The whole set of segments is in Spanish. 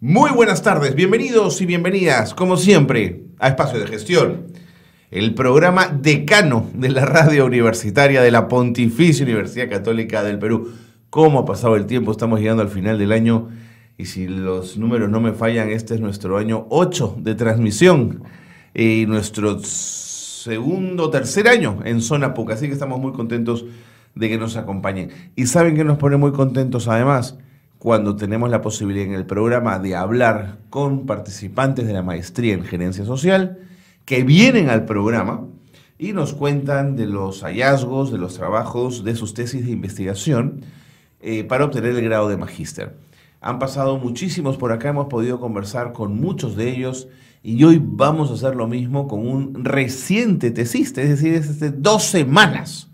Muy buenas tardes, bienvenidos y bienvenidas, como siempre, a Espacio de Gestión, el programa decano de la radio universitaria de la Pontificia Universidad Católica del Perú. ¿Cómo ha pasado el tiempo? Estamos llegando al final del año y si los números no me fallan, este es nuestro año 8 de transmisión y nuestro segundo, tercer año en Zona Puca, así que estamos muy contentos de que nos acompañen. ¿Y saben que nos pone muy contentos además? cuando tenemos la posibilidad en el programa de hablar con participantes de la maestría en gerencia social que vienen al programa y nos cuentan de los hallazgos, de los trabajos, de sus tesis de investigación eh, para obtener el grado de magíster. Han pasado muchísimos por acá, hemos podido conversar con muchos de ellos y hoy vamos a hacer lo mismo con un reciente tesiste, es decir, es de este, dos semanas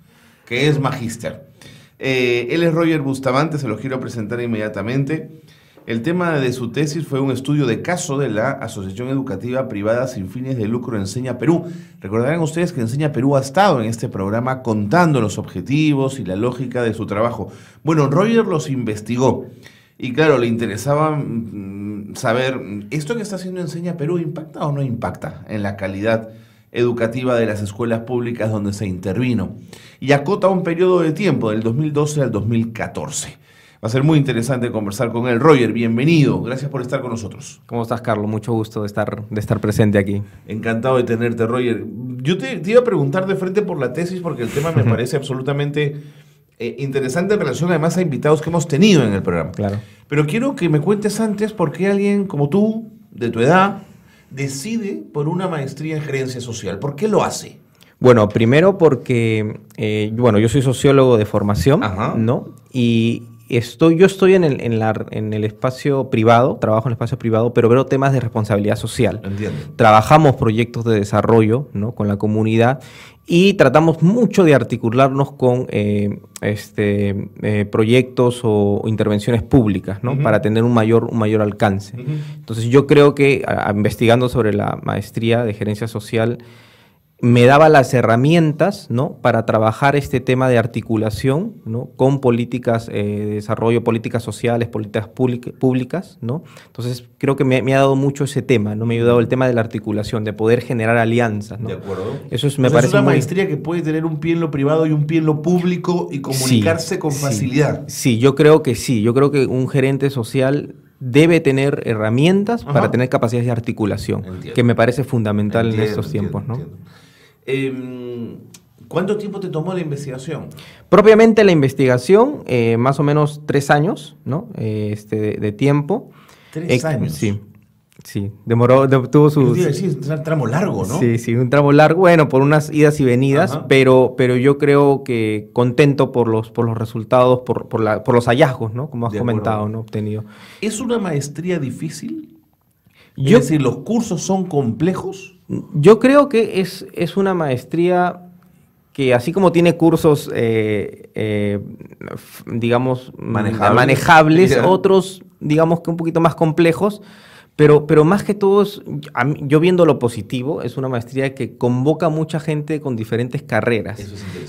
que es magíster. Eh, él es Roger Bustamante, se lo quiero presentar inmediatamente. El tema de su tesis fue un estudio de caso de la Asociación Educativa Privada Sin Fines de Lucro Enseña Perú. Recordarán ustedes que Enseña Perú ha estado en este programa contando los objetivos y la lógica de su trabajo. Bueno, Roger los investigó y claro, le interesaba mm, mm, saber, ¿esto que está haciendo Enseña Perú impacta o no impacta en la calidad? educativa de las escuelas públicas donde se intervino y acota un periodo de tiempo del 2012 al 2014. Va a ser muy interesante conversar con él. Roger, bienvenido. Gracias por estar con nosotros. ¿Cómo estás, Carlos? Mucho gusto de estar, de estar presente aquí. Encantado de tenerte, Roger. Yo te, iba a preguntar de frente por la tesis porque el tema me parece absolutamente eh, interesante en relación además a invitados que hemos tenido en el programa. Claro. Pero quiero que me cuentes antes por qué alguien como tú, de tu edad, decide por una maestría en gerencia social? ¿Por qué lo hace? Bueno, primero porque, eh, bueno, yo soy sociólogo de formación, ¿no? Y, estoy, yo estoy en el, en, el espacio privado, trabajo en el espacio privado, pero veo temas de responsabilidad social. Trabajamos proyectos de desarrollo con la comunidad y tratamos mucho de articularnos con eh, este, eh, proyectos o, intervenciones públicas para tener un mayor, un mayor alcance. Entonces yo creo que investigando sobre la maestría de gerencia social, me daba las herramientas ¿no? para trabajar este tema de articulación ¿no? con políticas eh, de desarrollo, políticas sociales, políticas públicas. ¿no? Entonces, creo que me, ha dado mucho ese tema, ¿no? me ha ayudado el tema de la articulación, de poder generar alianzas. De acuerdo. Eso es, me parece. una maestría que puede tener un pie en lo privado y un pie en lo público y comunicarse con facilidad. Sí, yo creo que sí. Yo creo que un gerente social debe tener herramientas para tener capacidades de articulación, que me parece fundamental en estos tiempos. ¿no? Em, ¿Cuánto tiempo te tomó la investigación? Propiamente la investigación, eh, más o menos tres años, ¿no? Eh, este, de, tiempo. ¿Tres años? Sí. Sí, demoró, tuvo su... Sí, un tramo largo, ¿no? Sí, sí, un tramo largo, bueno, por unas idas y venidas, pero, pero yo creo que contento por los, por los resultados, por, los hallazgos, ¿no? Como has comentado, ¿no? Obtenido. ¿Es una maestría difícil? Es decir, ¿los cursos son complejos? Yo creo que es, una maestría que así como tiene cursos, eh, eh, digamos, mm, manejables, otros, digamos que un poquito más complejos, pero, pero más que todo, yo viendo lo positivo, es una maestría que convoca mucha gente con diferentes carreras.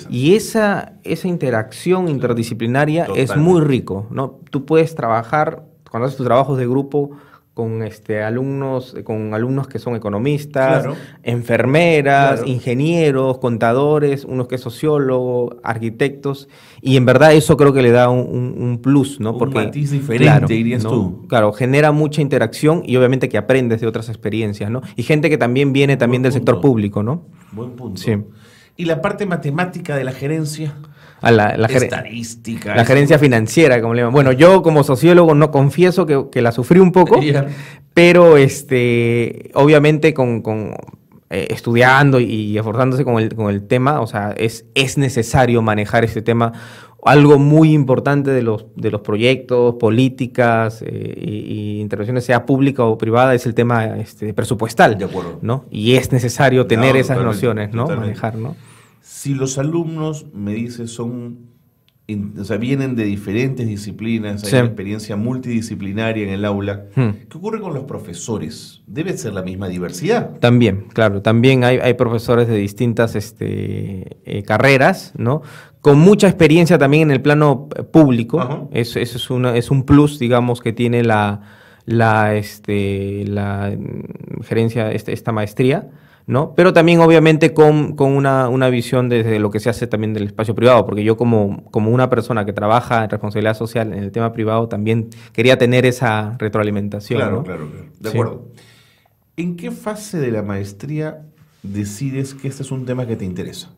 Y esa, esa interacción interdisciplinaria es muy rico, ¿no? Tú puedes trabajar, cuando haces tus trabajos de grupo, con este, alumnos, con alumnos que son economistas, enfermeras, ingenieros, contadores, unos que son sociólogos, arquitectos, y en verdad eso creo que le da un, plus, ¿no? Porque, matiz diferente, claro, dirías tú. Claro, genera mucha interacción y obviamente que aprendes de otras experiencias, ¿no? Y gente que también viene también del sector público, ¿no? Buen punto. Sí. ¿Y la parte matemática de la gerencia? la, la, la gerencia financiera, como le llaman. Bueno, yo como sociólogo no confieso que, la sufrí un poco, pero este, obviamente con, con eh, estudiando y esforzándose con el, con el tema, o sea, es, es necesario manejar este tema. Algo muy importante de los, de los proyectos, políticas e intervenciones, sea pública o privada, es el tema este, presupuestal. De acuerdo. ¿no? Y es necesario tener esas nociones, ¿no? Manejar, ¿no? Si los alumnos, me dice, son, vienen de diferentes disciplinas, hay experiencia multidisciplinaria en el aula, hmm. ¿qué ocurre con los profesores? Debe ser la misma diversidad. También, claro, también hay, profesores de distintas este, eh, carreras, ¿no? con mucha experiencia también en el plano eh, público. Eso, es, es un plus, digamos, que tiene la, la, este, mm, gerencia, este, esta maestría. ¿no? Pero también obviamente con, una, visión desde lo que se hace también del espacio privado, porque yo como, como una persona que trabaja en responsabilidad social en el tema privado también quería tener esa retroalimentación. Claro, claro, claro. De acuerdo. ¿En qué fase de la maestría decides que este es un tema que te interesa?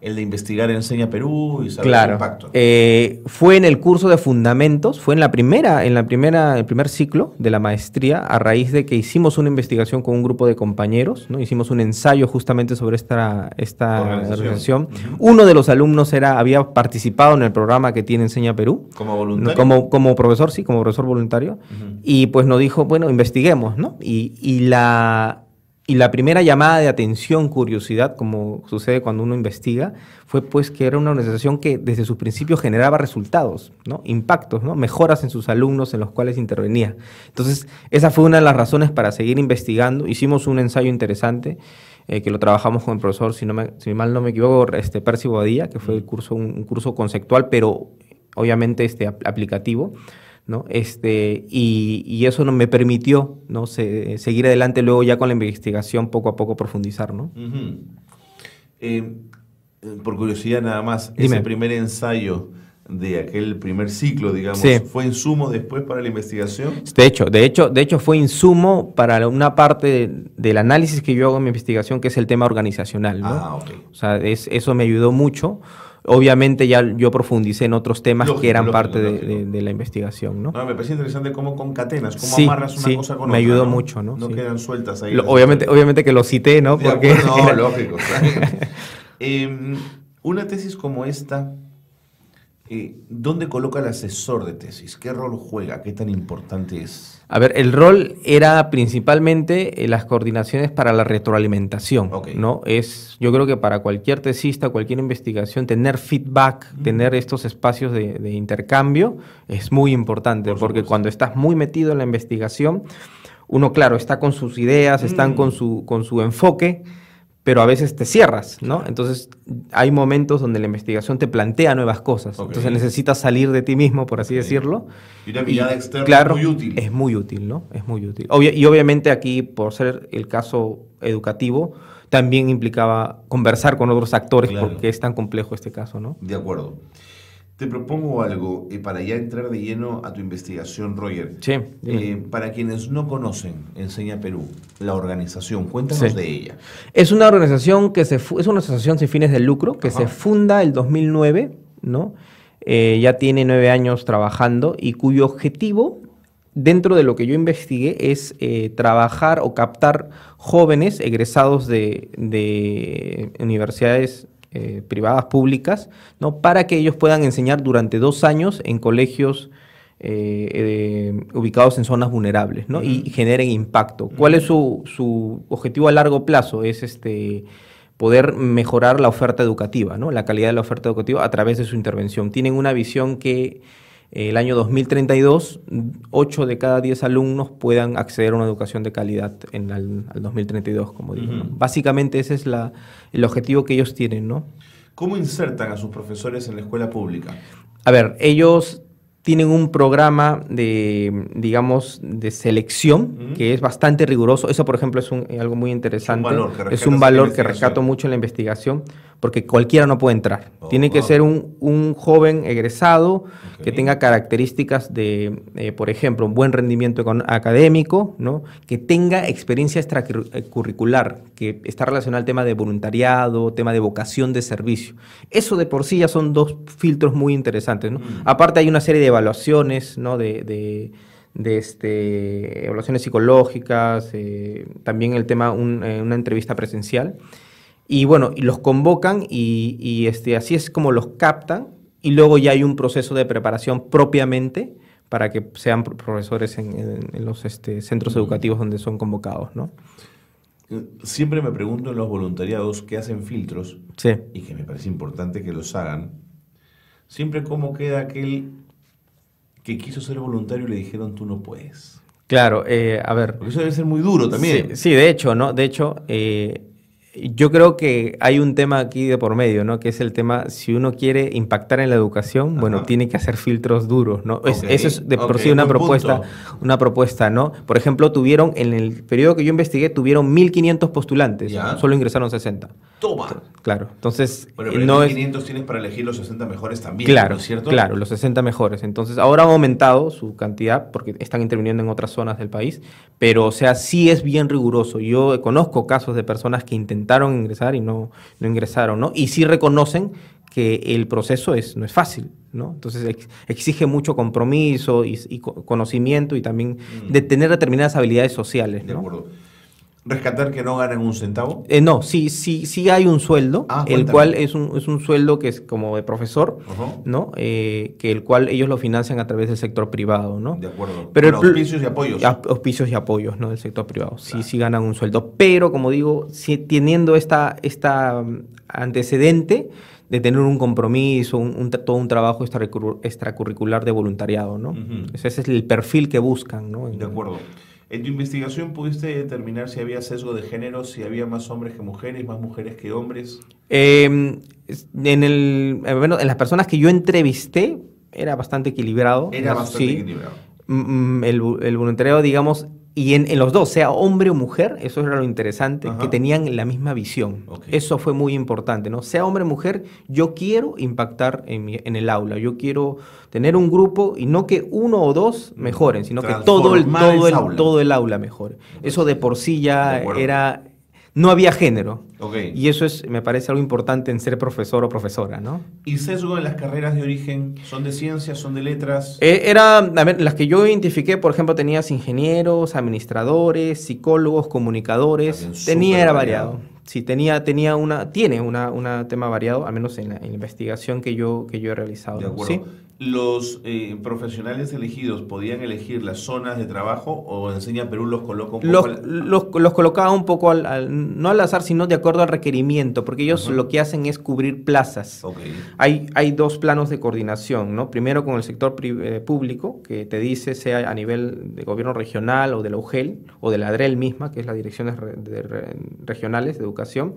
el de investigar en enseña Perú y saber el impacto. Eh, fue en el curso de fundamentos, fue en la primera, en la primera, el primer ciclo de la maestría, a raíz de que hicimos una investigación con un grupo de compañeros, ¿no? Hicimos un ensayo justamente sobre esta, esta organización. Uno de los alumnos era, había participado en el programa que tiene Enseña Perú. Como voluntario. Como, como profesor, sí, como profesor voluntario. Y pues nos dijo, bueno, investiguemos, ¿no? Y, y la y la primera llamada de atención, curiosidad, como sucede cuando uno investiga, fue pues que era una organización que desde sus principios generaba resultados, ¿no? impactos, ¿no? mejoras en sus alumnos en los cuales intervenía. Entonces, esa fue una de las razones para seguir investigando. Hicimos un ensayo interesante eh, que lo trabajamos con el profesor, si, no si mal no me equivoco, este Percy Bodía, que fue el mm. curso, un, curso conceptual, pero obviamente este, aplicativo ¿no? Este, y, eso me permitió ¿no? seguir adelante luego ya con la investigación, poco a poco profundizar. ¿no? Eh, por curiosidad nada más, ese primer ensayo de aquel primer ciclo, digamos, fue insumo después para la investigación. De hecho, de hecho, de hecho fue insumo para una parte del análisis que yo hago en mi investigación, que es el tema organizacional. ¿no? Ah, O sea, eso me ayudó mucho Obviamente ya yo profundicé en otros temas que eran parte De, la investigación, ¿no? Me parece interesante cómo concatenas, cómo amarras una cosa con otra. me ayudó mucho, ¿no? No quedan sueltas ahí. obviamente, obviamente que lo cité, ¿no? Porque no, lógico. Em, una tesis como esta eh, ¿Dónde coloca el asesor de tesis? ¿Qué rol juega? ¿Qué tan importante es? A ver, el rol era principalmente eh, las coordinaciones para la retroalimentación. ¿no? Es, yo creo que para cualquier tesista, cualquier investigación, tener feedback, tener estos espacios de, intercambio es muy importante, porque cuando estás muy metido en la investigación, uno, claro, está con sus ideas, están mm. con su, con su enfoque pero a veces te cierras, ¿no? Entonces hay momentos donde la investigación te plantea nuevas cosas, entonces necesitas salir de ti mismo, por así decirlo. Y mirada externa claro, es muy útil. Es muy útil, ¿no? Es muy útil. y obviamente aquí, por ser el caso educativo, también implicaba conversar con otros actores porque es tan complejo este caso, ¿no? De acuerdo. Te propongo algo y para ya entrar de lleno a tu investigación, Roger. Sí. Eh, para quienes no conocen Enseña Perú, la organización, cuéntanos de ella. Es una organización que se es una asociación sin fines de lucro que se funda el 2009, ¿no? Eh, ya tiene nueve años trabajando y cuyo objetivo dentro de lo que yo investigué es eh, trabajar o captar jóvenes egresados de, de universidades eh, privadas públicas, ¿no? para que ellos puedan enseñar durante dos años en colegios eh, eh, ubicados en zonas vulnerables ¿no? y generen impacto. ¿Cuál es su, su, objetivo a largo plazo? Es este poder mejorar la oferta educativa, ¿no? la calidad de la oferta educativa a través de su intervención. Tienen una visión que el año 2032, 8 de cada 10 alumnos puedan acceder a una educación de calidad en el, 2032, como digo. Básicamente ese es la, el objetivo que ellos tienen, ¿no? ¿Cómo insertan a sus profesores en la escuela pública? A ver, ellos tienen un programa de, digamos, de selección que es bastante riguroso. Eso, por ejemplo, es algo muy interesante. Es un valor que, es un valor que rescato mucho en la investigación, porque cualquiera no puede entrar. Oh, Tiene que ser un, un joven egresado que tenga características de, eh, por ejemplo, un buen rendimiento académico, ¿no? que tenga experiencia extracurricular, que está relacionada al tema de voluntariado, tema de vocación de servicio. Eso de por sí ya son dos filtros muy interesantes. Mm. Aparte hay una serie de evaluaciones ¿no? de, de este, evaluaciones psicológicas, eh, también el tema, un, eh, una entrevista presencial. Y bueno, los convocan y, este, así es como los captan y luego ya hay un proceso de preparación propiamente para que sean profesores en, los este, centros educativos donde son convocados, ¿no? Eh, siempre me pregunto en los voluntariados que hacen filtros y que me parece importante que los hagan, siempre cómo queda aquel que quiso ser voluntario y le dijeron tú no puedes. Claro, eh, a ver. Porque eso debe ser muy duro también. Sí, de hecho, ¿no? De hecho, eh, yo creo que hay un tema aquí de por medio, ¿no? Que es el tema, si uno quiere impactar en la educación, bueno, tiene que hacer filtros duros, ¿no? eso es de por sí una propuesta, una propuesta, ¿no? Por ejemplo, tuvieron, en el periodo que yo investigué, tuvieron 1.500 postulantes, solo ingresaron 60. Toma. Claro, entonces... Bueno, 1.500 tienen para elegir los 60 mejores también, claro, ¿no es cierto? Claro, los 60 mejores. Entonces, ahora han aumentado su cantidad porque están interviniendo en otras zonas del país, pero, o sea, sí es bien riguroso. Yo conozco casos de personas que intentaron intentaron ingresar y no, no ingresaron, ¿no? Y sí reconocen que el proceso es, no es fácil, ¿no? Entonces exige mucho compromiso y, conocimiento y también mm. de tener determinadas habilidades sociales. ¿no? De acuerdo rescatar que no ganen un centavo? Eh, no, sí, sí, sí hay un sueldo, ah, el cual es un, es un, sueldo que es como de profesor, ¿no? Eh, que el cual ellos lo financian a través del sector privado, ¿no? De acuerdo. Pero hospicios auspicios y apoyos. Auspicios y apoyos, ¿no? Del sector privado. Sí, sí ganan un sueldo. Pero, como digo, si teniendo esta, esta mm, antecedente de tener un compromiso, un, todo un trabajo extracurricular de voluntariado, ¿no? Ese es el perfil que buscan, ¿no? De acuerdo. En tu investigación pudiste determinar si había sesgo de género, si había más hombres que mujeres, más mujeres que hombres. Em, eh, en las personas que yo entrevisté era bastante equilibrado. Era bastante equilibrado. Mm, mm, el, el voluntariado, digamos, y en, los dos, sea hombre o mujer, eso era lo interesante, que tenían la misma visión. Eso fue muy importante, ¿no? Sea hombre o mujer, yo quiero impactar en, el aula, yo quiero tener un grupo y no que uno o dos mejoren, sino que todo el, todo el, todo el aula mejore. Eso de por sí ya era no había género. Y eso es, me parece algo importante en ser profesor o profesora, ¿no? ¿Y sesgo en las carreras de origen? ¿Son de ciencias, son de letras? Eh, era, las que yo identifiqué, por ejemplo, tenías ingenieros, administradores, psicólogos, comunicadores. tenía, era variado. Sí, tenía, tenía una, tiene un una tema variado, al menos en la, investigación que yo, que yo he realizado. ¿sí? los eh, profesionales elegidos podían elegir las zonas de trabajo o Enseña Perú los colocó? un poco los, los, colocaba un poco al, no al azar, sino de acuerdo al requerimiento, porque ellos lo que hacen es cubrir plazas. Hay, hay dos planos de coordinación, ¿no? Primero con el sector eh, público, que te dice, sea a nivel de gobierno regional o de la UGEL o de la ADREL misma, que es la Dirección Regionales de Educación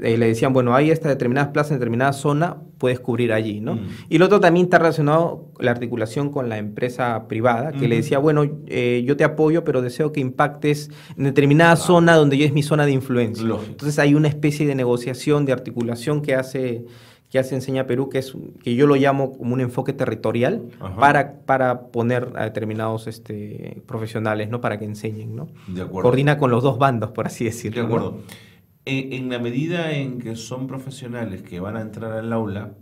eh, le decían, bueno, hay estas determinadas plazas en determinada zona, puedes cubrir allí, ¿no? Mm. Y lo otro también está relacionado la articulación con la empresa privada, que le decía, bueno, eh, yo te apoyo, pero deseo que impactes en determinada zona donde yo es mi zona de influencia. Entonces hay una especie de negociación, de articulación que hace que hace Enseña Perú, que, es, que yo lo llamo como un enfoque territorial para, para, poner a determinados este, profesionales, ¿no? Para que enseñen, ¿no? De acuerdo. Coordina con los dos bandos, por así decirlo. De acuerdo en, la medida en que son profesionales que van a entrar al aula,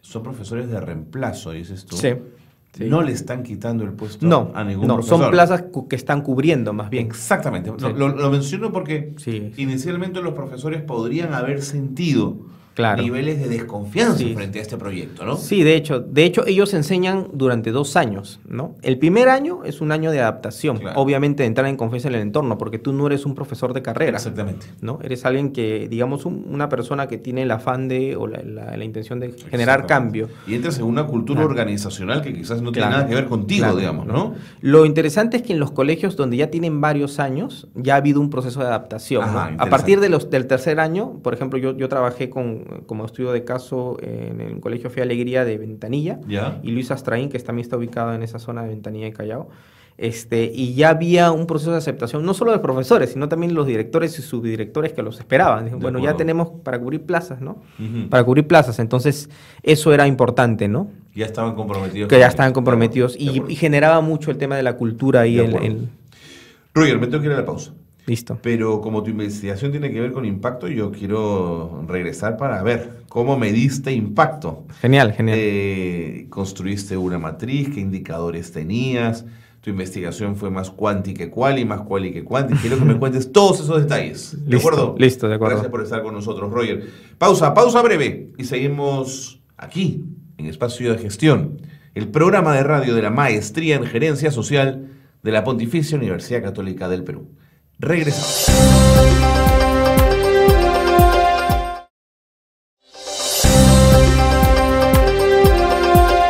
son profesores de reemplazo, dices tú. Sí. No le están quitando el puesto no, a ningún no, Son plazas que están cubriendo más bien. Exactamente. Lo, menciono porque inicialmente los profesores podrían haber sentido niveles de desconfianza frente a este proyecto, ¿no? Sí, de hecho, de hecho ellos enseñan durante dos años, ¿no? El primer año es un año de adaptación, obviamente de entrar en confianza en el entorno, porque tú no eres un profesor de carrera, exactamente, ¿no? Eres alguien que, digamos, una persona que tiene el afán de o la, la, intención de generar cambio y entras en una cultura organizacional que quizás no tiene nada que ver contigo, digamos, ¿no? Lo interesante es que en los colegios donde ya tienen varios años ya ha habido un proceso de adaptación. A partir de los, del tercer año, por ejemplo, yo, yo trabajé con como estudio de caso en el Colegio Fe Alegría de Ventanilla y Luis Astraín, que también está ubicado en esa zona de Ventanilla y Callao. Este, y ya había un proceso de aceptación, no solo de profesores, sino también los directores y subdirectores que los esperaban. bueno, ya tenemos para cubrir plazas, ¿no? Para cubrir plazas. Entonces, eso era importante, ¿no? Ya estaban comprometidos. Que ya estaban comprometidos. Y, generaba mucho el tema de la cultura ahí. El, el... Roger, me tengo que ir a la pausa. Listo. Pero como tu investigación tiene que ver con impacto, yo quiero regresar para ver cómo mediste impacto. Genial, genial. Eh, construiste una matriz, qué indicadores tenías. Tu investigación fue más cuanti que cual y más cual y que cuanti. Quiero que me cuentes todos esos detalles. ¿De acuerdo? Listo, de acuerdo. Gracias por estar con nosotros, Roger. Pausa, pausa breve y seguimos aquí, en Espacio de Gestión, el programa de radio de la Maestría en Gerencia Social de la Pontificia Universidad Católica del Perú. Regresamos.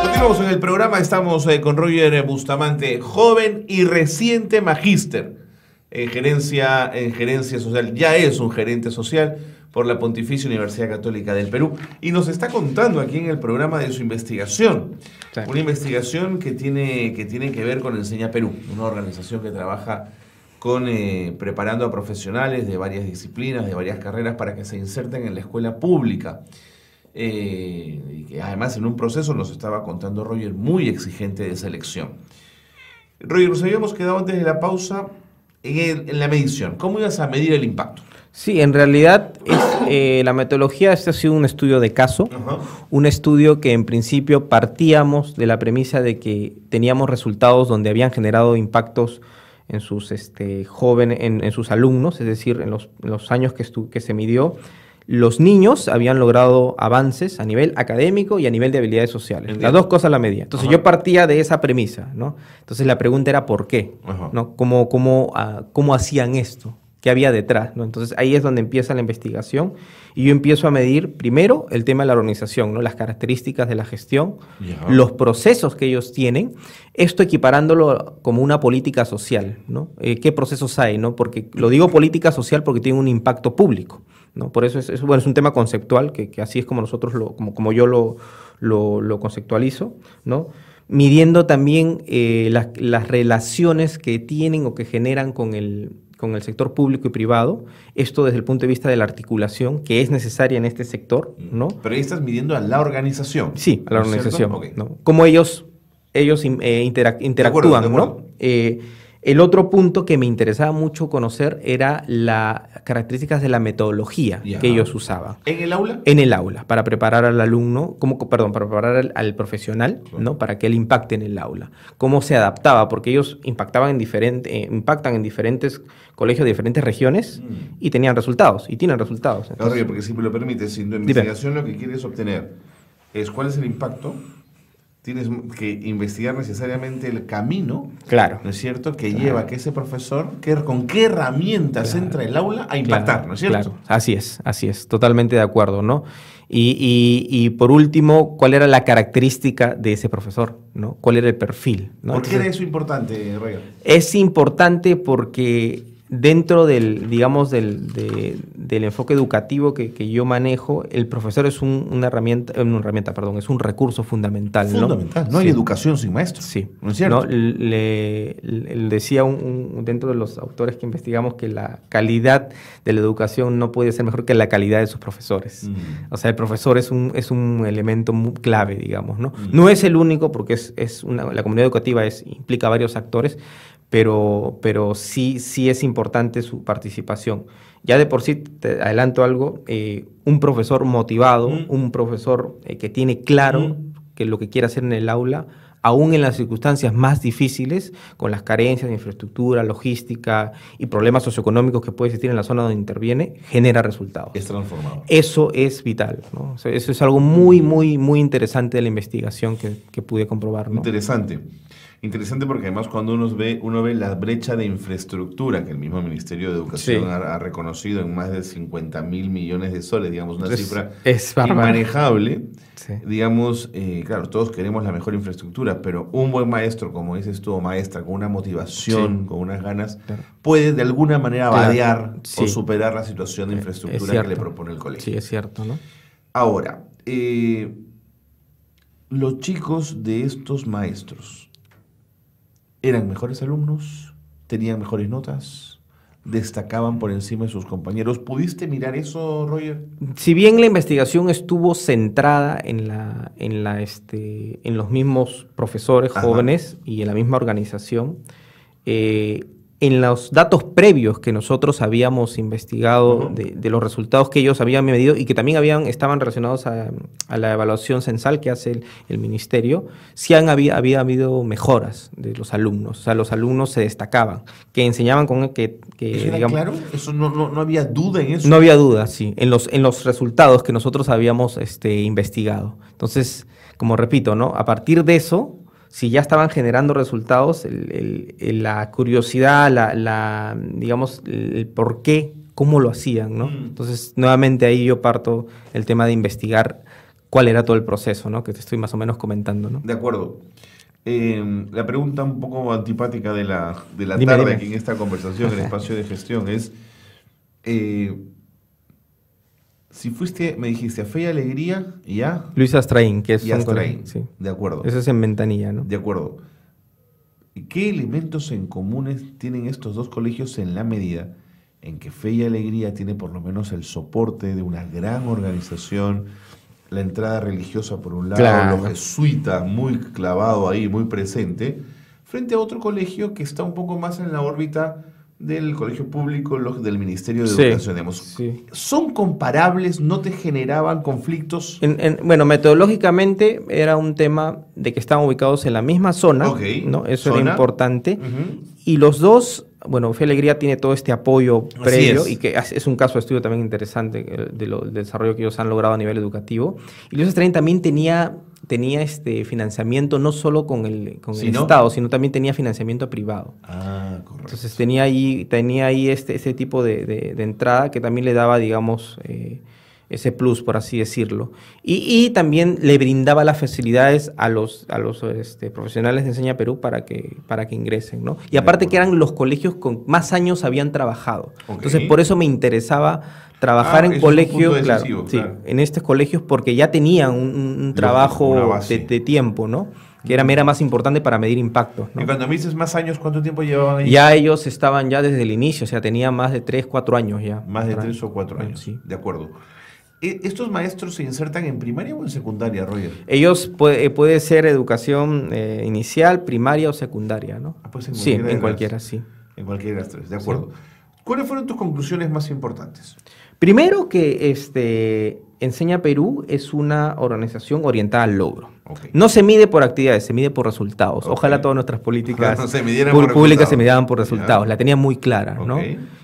Continuamos en el programa, estamos eh, con Roger Bustamante, joven y reciente magíster en gerencia, en gerencia social. Ya es un gerente social por la Pontificia Universidad Católica del Perú. Y nos está contando aquí en el programa de su investigación. Una investigación que tiene, que tiene que ver con Enseña Perú, una organización que trabaja con eh, preparando a profesionales de varias disciplinas, de varias carreras, para que se inserten en la escuela pública. Eh, y que además en un proceso nos estaba contando Roger muy exigente de selección. Roger, nos habíamos quedado antes de la pausa en, la medición. ¿Cómo ibas a medir el impacto? Sí, en realidad eh, la metodología, este ha sido un estudio de caso, un estudio que en principio partíamos de la premisa de que teníamos resultados donde habían generado impactos en sus este, jóvenes, en, sus alumnos, es decir, en los, años que, que se midió, los niños habían logrado avances a nivel académico y a nivel de habilidades sociales. Las dos cosas la media Entonces yo partía de esa premisa, ¿no? Entonces la pregunta era por qué, ¿no? Ah, ¿Cómo hacían esto? que había detrás. ¿no? Entonces ahí es donde empieza la investigación y yo empiezo a medir primero el tema de la organización, ¿no? las características de la gestión, los procesos que ellos tienen, esto equiparándolo como una política social. ¿no? Eh, ¿Qué procesos hay? ¿no? Porque lo digo política social porque tiene un impacto público. ¿no? Por eso es, bueno, es un tema conceptual, que, así es como nosotros, lo, como, como yo lo, lo, conceptualizo. ¿no? midiendo también eh, las, relaciones que tienen o que generan con el, con el sector público y privado, esto desde el punto de vista de la articulación que es necesaria en este sector, mm. ¿no? Pero ahí estás midiendo a la organización. Sí, a la organización. Cómo ellos, ellos eh, interactúan, ¿no? El otro punto que me interesaba mucho conocer era las características de la metodología que ellos usaban. ¿En el aula? En el aula, para preparar al alumno, como, perdón, para preparar al, profesional, ¿no? Para que él impacte en el aula. Cómo se adaptaba, porque ellos impactaban en diferente, eh, impactan en diferentes colegios de diferentes regiones mm. y tenían resultados, y tienen resultados. porque si me lo permite, si investigación lo que quieres obtener es cuál es el impacto tienes que investigar necesariamente el camino, ¿no es cierto?, que lleva a que ese profesor, con qué herramientas entra el aula a impactar, ¿no es cierto? así es, así es, totalmente de acuerdo, ¿no? Y, por último, ¿cuál era la característica de ese profesor? ¿no? ¿Cuál era el perfil? ¿Por qué era eso importante, Roger? Es importante porque dentro del, digamos, del, del enfoque educativo que, que, yo manejo, el profesor es un, una herramienta, eh, una herramienta, perdón, es un recurso fundamental. Fundamental, no, hay educación sin maestro. Sí. ¿No es cierto? Le, decía un, dentro de los autores que investigamos que la calidad de la educación no puede ser mejor que la calidad de sus profesores. Mm. O sea, el profesor es un, es un elemento muy clave, digamos, ¿no? Mm. No es el único porque es, es la comunidad educativa es, implica varios actores, pero, pero sí, sí es importante su participación. Ya de por sí, te adelanto algo, eh, un profesor motivado, un profesor eh, que tiene claro que lo que quiere hacer en el aula, aún en las circunstancias más difíciles, con las carencias de infraestructura, logística y problemas socioeconómicos que puede existir en la zona donde interviene, genera resultados. Es transformado. Eso es vital. eso es algo muy, muy, muy interesante de la investigación que, pude comprobar. Interesante interesante porque además cuando uno ve, uno ve la brecha de infraestructura que el mismo Ministerio de Educación ha, reconocido en más de 50 mil millones de soles, digamos, una cifra es inmanejable. Digamos, eh, claro, todos queremos la mejor infraestructura, pero un buen maestro, como dices tú, maestra, con una motivación, con unas ganas, puede de alguna manera claro. o superar la situación de infraestructura que le propone el colegio. Sí, es cierto, ¿no? Ahora, eh, los chicos de estos maestros, eran mejores alumnos, tenían mejores notas, destacaban por encima de sus compañeros. ¿Pudiste mirar eso, Roger? Si bien la investigación estuvo centrada en, la, en, la, este, en los mismos profesores jóvenes y en la misma organización, eh, en los datos previos que nosotros habíamos investigado de, los resultados que ellos habían medido y que también habían, estaban relacionados a, la evaluación censal que hace el, ministerio, sí han, había, habido mejoras de los alumnos. O sea, los alumnos se destacaban, que enseñaban con que... que claro? ¿Eso no, no, había duda en eso? No había duda, sí, en los, en los resultados que nosotros habíamos este, investigado. Entonces, como repito, ¿no? a partir de eso si ya estaban generando resultados, la curiosidad, la, digamos, el por qué, cómo lo hacían, ¿no? Mm. Entonces, nuevamente ahí yo parto el tema de investigar cuál era todo el proceso, ¿no? Que te estoy más o menos comentando, ¿no? De acuerdo. Em, la pregunta un poco antipática de la, de la tarde aquí en esta conversación, en el espacio de gestión, es... Eh, si fuiste, me dijiste a Fe y Alegría y a. Luis Astraín, que es y Astraín. Sí. De acuerdo. Eso es en Ventanilla, ¿no? De acuerdo. ¿Qué elementos en comunes tienen estos dos colegios en la medida en que Fe y Alegría tiene por lo menos el soporte de una gran organización, la entrada religiosa por un lado, los jesuitas muy clavado ahí, muy presente, frente a otro colegio que está un poco más en la órbita del colegio público, los del Ministerio de sí, Educación. Digamos. Sí. ¿Son comparables? ¿No te generaban conflictos? En, bueno, metodológicamente era un tema de que estaban ubicados en la misma zona, ¿no? eso era importante, y los dos bueno, Fe Alegría tiene todo este apoyo previo y que es un caso de estudio también interesante eh, del desarrollo que ellos han logrado a nivel educativo. Y los Estrain también tenía, tenía este financiamiento no solo con el, Estado, sino también tenía financiamiento privado. Ah, correcto. Entonces tenía ahí, tenía ahí este, este tipo de, entrada que también le daba, digamos, eh, ese plus, por así decirlo. Y, también le brindaba las facilidades a los, a los este, profesionales de Enseña Perú para que, para que ingresen, ¿no? Y aparte que eran los colegios con más años habían trabajado. Entonces, por eso me interesaba trabajar ah, en colegios, claro, Sí, en estos colegios, porque ya tenían un, trabajo de, tiempo, ¿no? que era, era, más importante para medir impacto. Y cuando me dices más años, ¿cuánto tiempo llevaban ahí? Ya ellos estaban ya desde el inicio, o sea, tenía más de tres, cuatro años ya. Más de tres o cuatro años, sí. de acuerdo. ¿E, ¿Estos maestros se insertan en primaria o en secundaria, Roger? Ellos eh, puede, ser educación eh, inicial, primaria o secundaria, ¿no? Ah, pues sí, en cualquiera, sí. En cualquiera de las tres, de acuerdo. ¿Cuáles fueron tus conclusiones más importantes? Primero que este, Enseña Perú es una organización orientada al logro. No se mide por actividades, se mide por resultados. Ojalá todas nuestras políticas públicas se midieran por resultados. La tenía muy clara, ¿no?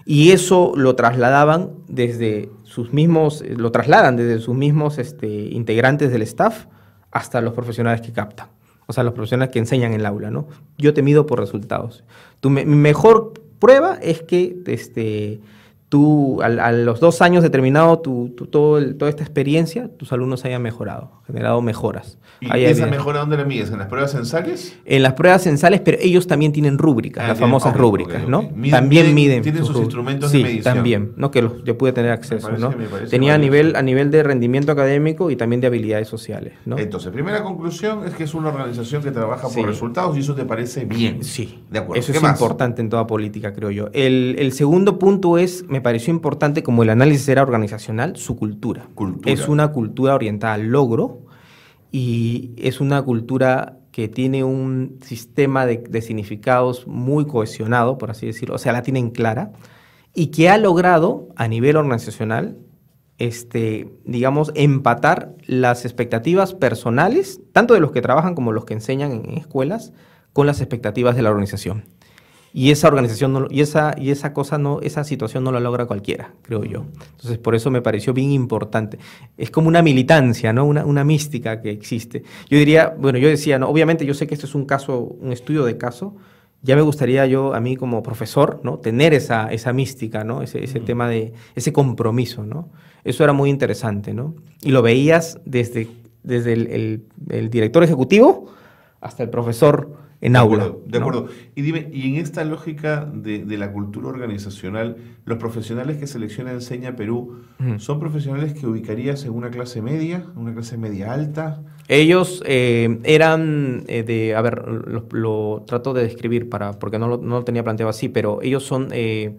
Y eso lo trasladaban desde sus mismos, eh, lo trasladan desde sus mismos este, integrantes del staff hasta los profesionales que captan. O sea, los profesionales que enseñan en el aula, ¿no? Yo te mido por resultados. Tu mejor prueba es que este, tú al, a los dos años determinado, tu, tu, todo toda esta experiencia, tus alumnos hayan mejorado, generado mejoras. ¿Y esa mejora dónde la mides? ¿En las pruebas censales? En las pruebas censales, pero ellos también tienen rúbricas, ah, las famosas rúbricas, ¿no? también miden. Tienen sus, instrumentos de medición. también, ¿no? Que los, yo pude tener acceso, ¿no? Tenía a nivel, a nivel de rendimiento académico y también de habilidades sociales, ¿no? Entonces, primera conclusión es que es una organización que trabaja por resultados y eso te parece bien. Sí. De acuerdo. Eso es importante en toda política, creo yo. El, el segundo punto es me pareció importante, como el análisis era organizacional, su cultura. Es una cultura orientada al logro y es una cultura que tiene un sistema de, de, significados muy cohesionado, por así decirlo, o sea, la tienen clara, y que ha logrado a nivel organizacional, este, digamos, empatar las expectativas personales, tanto de los que trabajan como los que enseñan en escuelas, con las expectativas de la organización. Y esa organización no, y esa, y esa cosa no, esa situación no la logra cualquiera, creo yo. Entonces, por eso me pareció bien importante. Es como una militancia, ¿no? Una, mística que existe. Yo diría, bueno, yo decía, ¿no? obviamente yo sé que esto es un caso, un estudio de caso, ya me gustaría yo, a mí como profesor, ¿no? tener esa, esa mística, ¿no? ese, ese tema de ese compromiso. ¿no? Eso era muy interesante. ¿no? Y lo veías desde, desde el, el director ejecutivo hasta el profesor en de Acuerdo, de acuerdo. Y dime, y en esta lógica de, la cultura organizacional, los profesionales que selecciona Enseña Perú, ¿son profesionales que ubicarías en una clase media, una clase media alta? Ellos eh, eran eh, de, a ver, lo, trato de describir para, porque no lo, tenía planteado así, pero ellos son eh,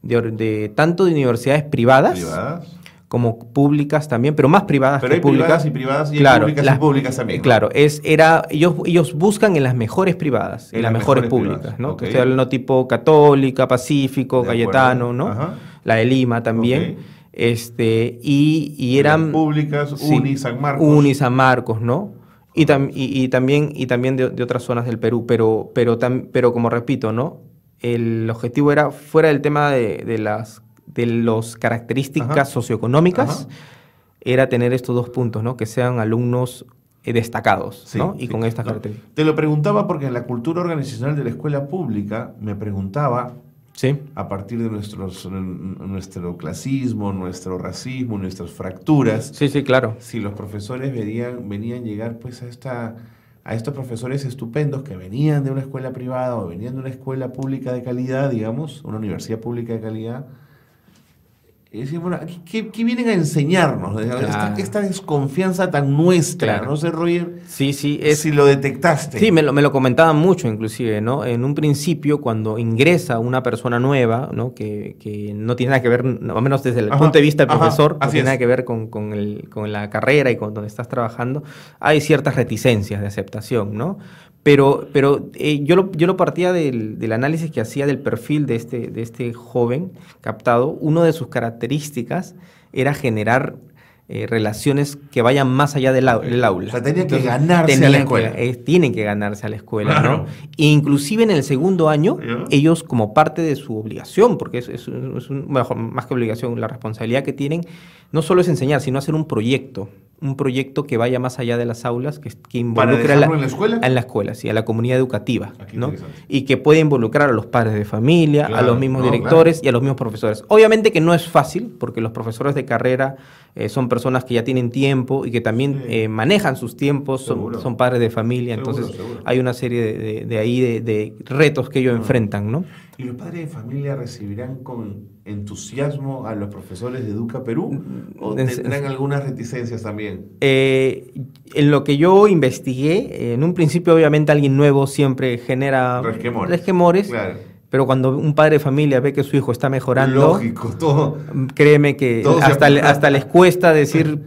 de, tanto de universidades ¿Privadas? como públicas también, pero más privadas pero hay públicas. y privadas y claro, públicas públicas también. Claro, es, era, ellos, ellos buscan en las mejores privadas, en, las, mejores, públicas, ¿no? sea, Estoy hablando tipo Católica, Pacífico, Cayetano, ¿no? La de Lima también. Este, y, eran. públicas, Uni, San Marcos. Uni, San Marcos, ¿no? Y, también, y también de, otras zonas del Perú, pero, pero, pero como repito, ¿no? El objetivo era, fuera del tema de las de las características socioeconómicas era tener estos dos puntos, ¿no? Que sean alumnos eh, destacados, Y con esta Te lo preguntaba porque en la cultura organizacional de la escuela pública me preguntaba, sí. a partir de nuestro clasismo, nuestro racismo, nuestras fracturas, sí, sí, claro. si los profesores venían, venían llegar pues a a estos profesores estupendos que venían de una escuela privada o venían de una escuela pública de calidad, digamos, una universidad pública de calidad, y decimos, ¿qué, vienen a enseñarnos? Esta, desconfianza tan nuestra, no sé, Roger. Sí, sí. si lo detectaste. Sí, me lo, me comentaban mucho, inclusive, ¿no? En un principio, cuando ingresa una persona nueva, ¿no? Que, no tiene nada que ver, al menos desde el punto de vista del profesor, no tiene nada que ver con, el, con la carrera y con donde estás trabajando, hay ciertas reticencias de aceptación, ¿no? Pero, pero eh, yo, lo, yo lo partía del, análisis que hacía del perfil de este, de este joven captado. Una de sus características era generar eh, relaciones que vayan más allá del, aula. O sea, tenía que ganarse a la escuela. Eh, tienen que ganarse a la escuela, ¿no? inclusive en el segundo año, ellos como parte de su obligación, porque es, un, más que obligación, la responsabilidad que tienen, no solo es enseñar, sino hacer un proyecto un proyecto que vaya más allá de las aulas, que, involucre a la, en las escuelas y a la comunidad educativa, ah, Y que puede involucrar a los padres de familia, a los mismos directores y a los mismos profesores. Obviamente que no es fácil, porque los profesores de carrera eh, son personas que ya tienen tiempo y que también eh, manejan sus tiempos, son, padres de familia, entonces hay una serie de, ahí de, retos que ellos ah. enfrentan, ¿no? ¿Y los padres de familia recibirán con entusiasmo a los profesores de Educa Perú o mm, tendrán algunas reticencias también? Eh, en lo que yo investigué, en un principio obviamente alguien nuevo siempre genera resquemores. quemores. Pero cuando un padre de familia ve que su hijo está mejorando, Lógico, todo, créeme que hasta, hasta les cuesta decir,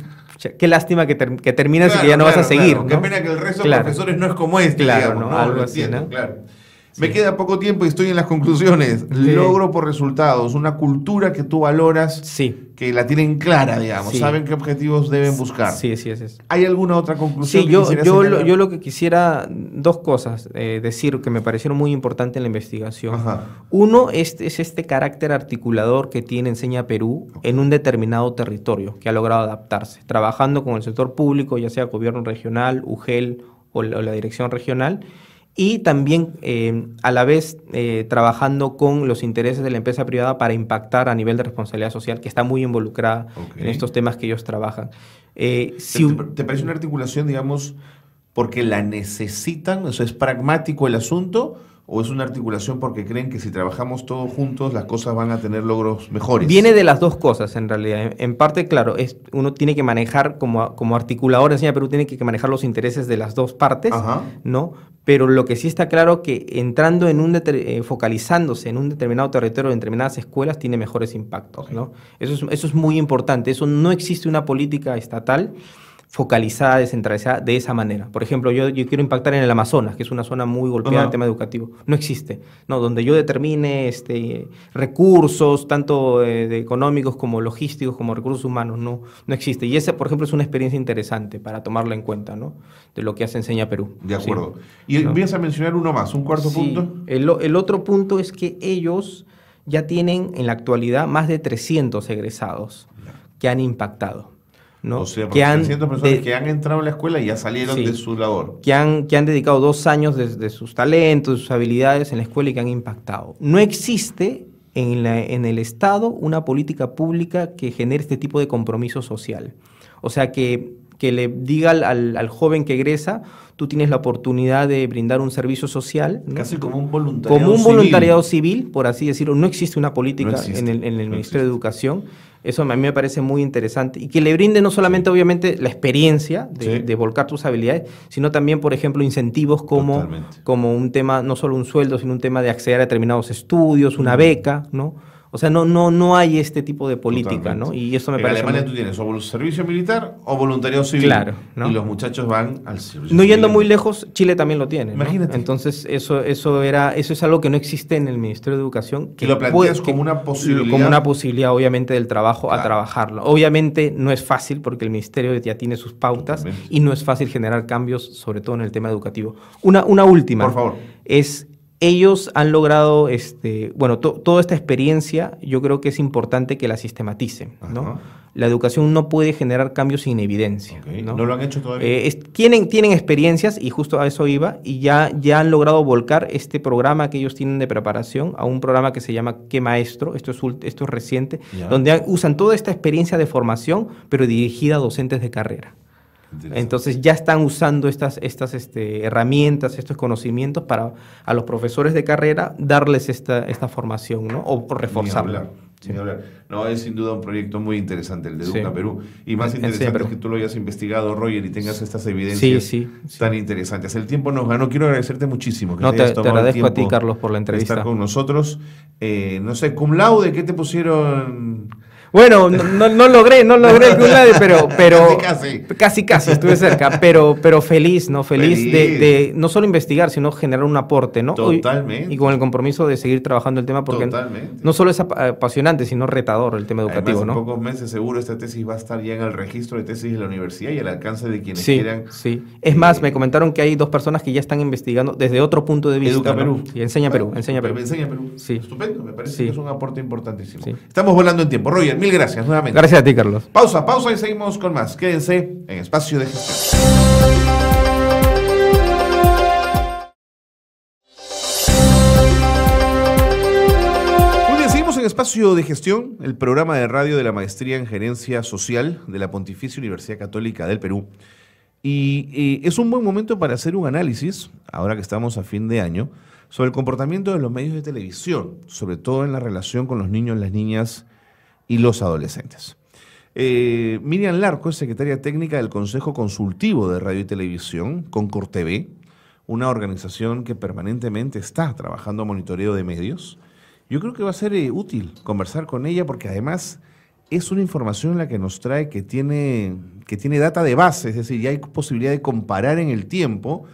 qué lástima que, terminas y que ya no vas a seguir. Qué pena que el resto de profesores no es como este. Claro, ¿no? algo así. no claro. Me queda poco tiempo y estoy en las conclusiones. Logro por resultados, una cultura que tú valoras. Sí que la tienen clara, digamos, saben qué objetivos deben buscar. Sí, sí, es. ¿Hay alguna otra conclusión? Sí, yo, yo lo, yo, lo, que quisiera, dos cosas, eh, decir que me parecieron muy importantes en la investigación. Uno es, es, este carácter articulador que tiene Enseña Perú en un determinado territorio, que ha logrado adaptarse, trabajando con el sector público, ya sea gobierno regional, UGEL o la dirección regional y también eh, a la vez eh, trabajando con los intereses de la empresa privada para impactar a nivel de responsabilidad social, que está muy involucrada en estos temas que ellos trabajan. Eh, ¿Te, parece una articulación, digamos, porque la necesitan? eso es pragmático el asunto o es una articulación porque creen que si trabajamos todos juntos las cosas van a tener logros mejores? Viene de las dos cosas en realidad. En, parte, claro, es, uno tiene que manejar como, como articulador en Perú, tiene que manejar los intereses de las dos partes, ¿no? Pero lo que sí está claro que entrando en un eh, focalizándose en un determinado territorio, en determinadas escuelas, tiene mejores impactos, ¿no? Eso es, eso es muy importante. Eso no existe una política estatal focalizada, descentralizada de esa manera. Por ejemplo, yo, quiero impactar en el Amazonas, que es una zona muy golpeada en el tema educativo. No existe. No, donde yo determine este, recursos, tanto eh, de económicos como logísticos, como recursos humanos, no, no existe. Y esa, por ejemplo, es una experiencia interesante para tomarla en cuenta, ¿no? De lo que hace Enseña Perú. De acuerdo. Y ¿no? a mencionar uno más, un cuarto punto. El, el otro punto es que ellos ya tienen en la actualidad más de 300 egresados que han impactado. O sea, que han, personas que han entrado a la escuela y ya salieron de su labor. Que han, que han dedicado dos años de, sus talentos, de sus habilidades en la escuela y que han impactado. No existe en, el Estado una política pública que genere este tipo de compromiso social. O sea, que, que le diga al, al, joven que egresa, tú tienes la oportunidad de brindar un servicio social. Casi como un voluntariado civil. Como un voluntariado civil, por así decirlo. No existe una política en el, Ministerio de Educación eso a mí me parece muy interesante. Y que le brinde no solamente, obviamente, la experiencia de, volcar tus habilidades, sino también, por ejemplo, incentivos como, como un tema, no solo un sueldo, sino un tema de acceder a determinados estudios, una beca, ¿no? O sea, no, no, no hay este tipo de política, ¿no? Y eso me parece. En Alemania tú tienes o servicio militar o voluntariado civil. Claro. Y los muchachos van al servicio. No yendo muy lejos, Chile también lo tiene. Imagínate. Entonces, eso, eso era, eso es algo que no existe en el Ministerio de Educación. Que lo planteas como una posibilidad. Como una posibilidad, obviamente, del trabajo a trabajarlo. Obviamente no es fácil porque el Ministerio ya tiene sus pautas y no es fácil generar cambios, sobre todo en el tema educativo. Una, una última. Por favor. Es ellos han logrado, este, bueno, toda esta experiencia yo creo que es importante que la sistematicen, La educación no puede generar cambios sin evidencia. ¿no? lo han hecho todavía? Eh, tienen, tienen experiencias, y justo a eso iba, y ya, ya han logrado volcar este programa que ellos tienen de preparación a un programa que se llama ¿Qué Maestro? Esto es, esto es reciente, donde usan toda esta experiencia de formación, pero dirigida a docentes de carrera. Entonces ya están usando estas, estas este, herramientas, estos conocimientos para a los profesores de carrera darles esta, esta formación ¿no? o, por reforzarla. Sí. No, es sin duda un proyecto muy interesante el de Educa Perú. Y más interesante es que tú lo hayas investigado, Roger, y tengas estas evidencias tan interesantes. El tiempo nos ganó. Quiero agradecerte muchísimo. Que no, te, hayas agradezco a ti, Carlos, por la entrevista. estar con nosotros. Eh, no sé, cum laude, ¿qué te pusieron? Bueno, no, logré, no logré pero, pero casi, casi, estuve cerca, pero, pero feliz, ¿no? Feliz, De, no solo investigar, sino generar un aporte, ¿no? Totalmente. Y, con el compromiso de seguir trabajando el tema, porque Totalmente. no solo es apasionante, sino retador el tema educativo, ¿no? En pocos meses seguro esta tesis va a estar ya en el registro de tesis de la universidad y al alcance de quienes quieran. Sí, es más, eh, me comentaron que hay dos personas que ya están investigando desde otro punto de vista. Educa Perú. Y enseña Perú, enseña Perú. Enseña Perú. Estupendo, me parece que es un aporte importantísimo. Estamos volando en tiempo. Roger, gracias nuevamente. Gracias a ti, Carlos. Pausa, pausa y seguimos con más. Quédense en Espacio de Gestión. Muy bien, seguimos en Espacio de Gestión, el programa de radio de la Maestría en Gerencia Social de la Pontificia Universidad Católica del Perú. Y, eh, es un buen momento para hacer un análisis, ahora que estamos a fin de año, sobre el comportamiento de los medios de televisión, sobre todo en la relación con los niños, y las niñas y los adolescentes. Eh, Miriam Larco es secretaria técnica del Consejo Consultivo de Radio y Televisión, con TV, una organización que permanentemente está trabajando monitoreo de medios. Yo creo que va a ser eh, útil conversar con ella porque además es una información la que nos trae que tiene, que tiene data de base, es decir, ya hay posibilidad de comparar en el tiempo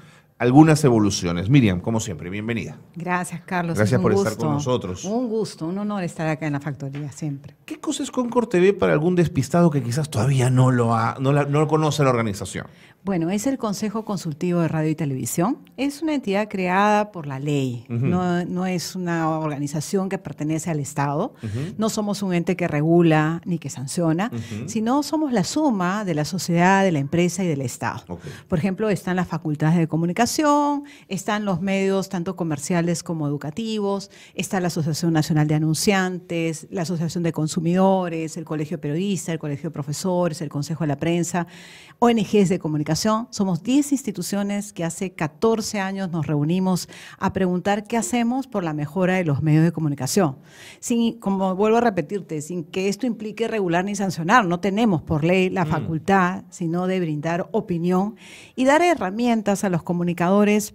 algunas evoluciones. Miriam, como siempre, bienvenida. Gracias, Carlos. Gracias por estar con nosotros. Un gusto, un honor estar acá en la factoría siempre. ¿Qué cosas Concord TV para algún despistado que quizás todavía no lo, ha, no, lo conoce la organización? Bueno, es el Consejo Consultivo de Radio y Televisión. Es una entidad creada por la ley, no, es una organización que pertenece al Estado. No somos un ente que regula ni que sanciona, sino somos la suma de la sociedad, de la empresa y del Estado. Por ejemplo, están las facultades de comunicación están los medios tanto comerciales como educativos, está la Asociación Nacional de Anunciantes, la Asociación de Consumidores, el Colegio Periodista, el Colegio de Profesores, el Consejo de la Prensa, ONGs de comunicación. Somos 10 instituciones que hace 14 años nos reunimos a preguntar qué hacemos por la mejora de los medios de comunicación. Sin, como vuelvo a repetirte, sin que esto implique regular ni sancionar, no tenemos por ley la mm. facultad, sino de brindar opinión y dar herramientas a los comunicadores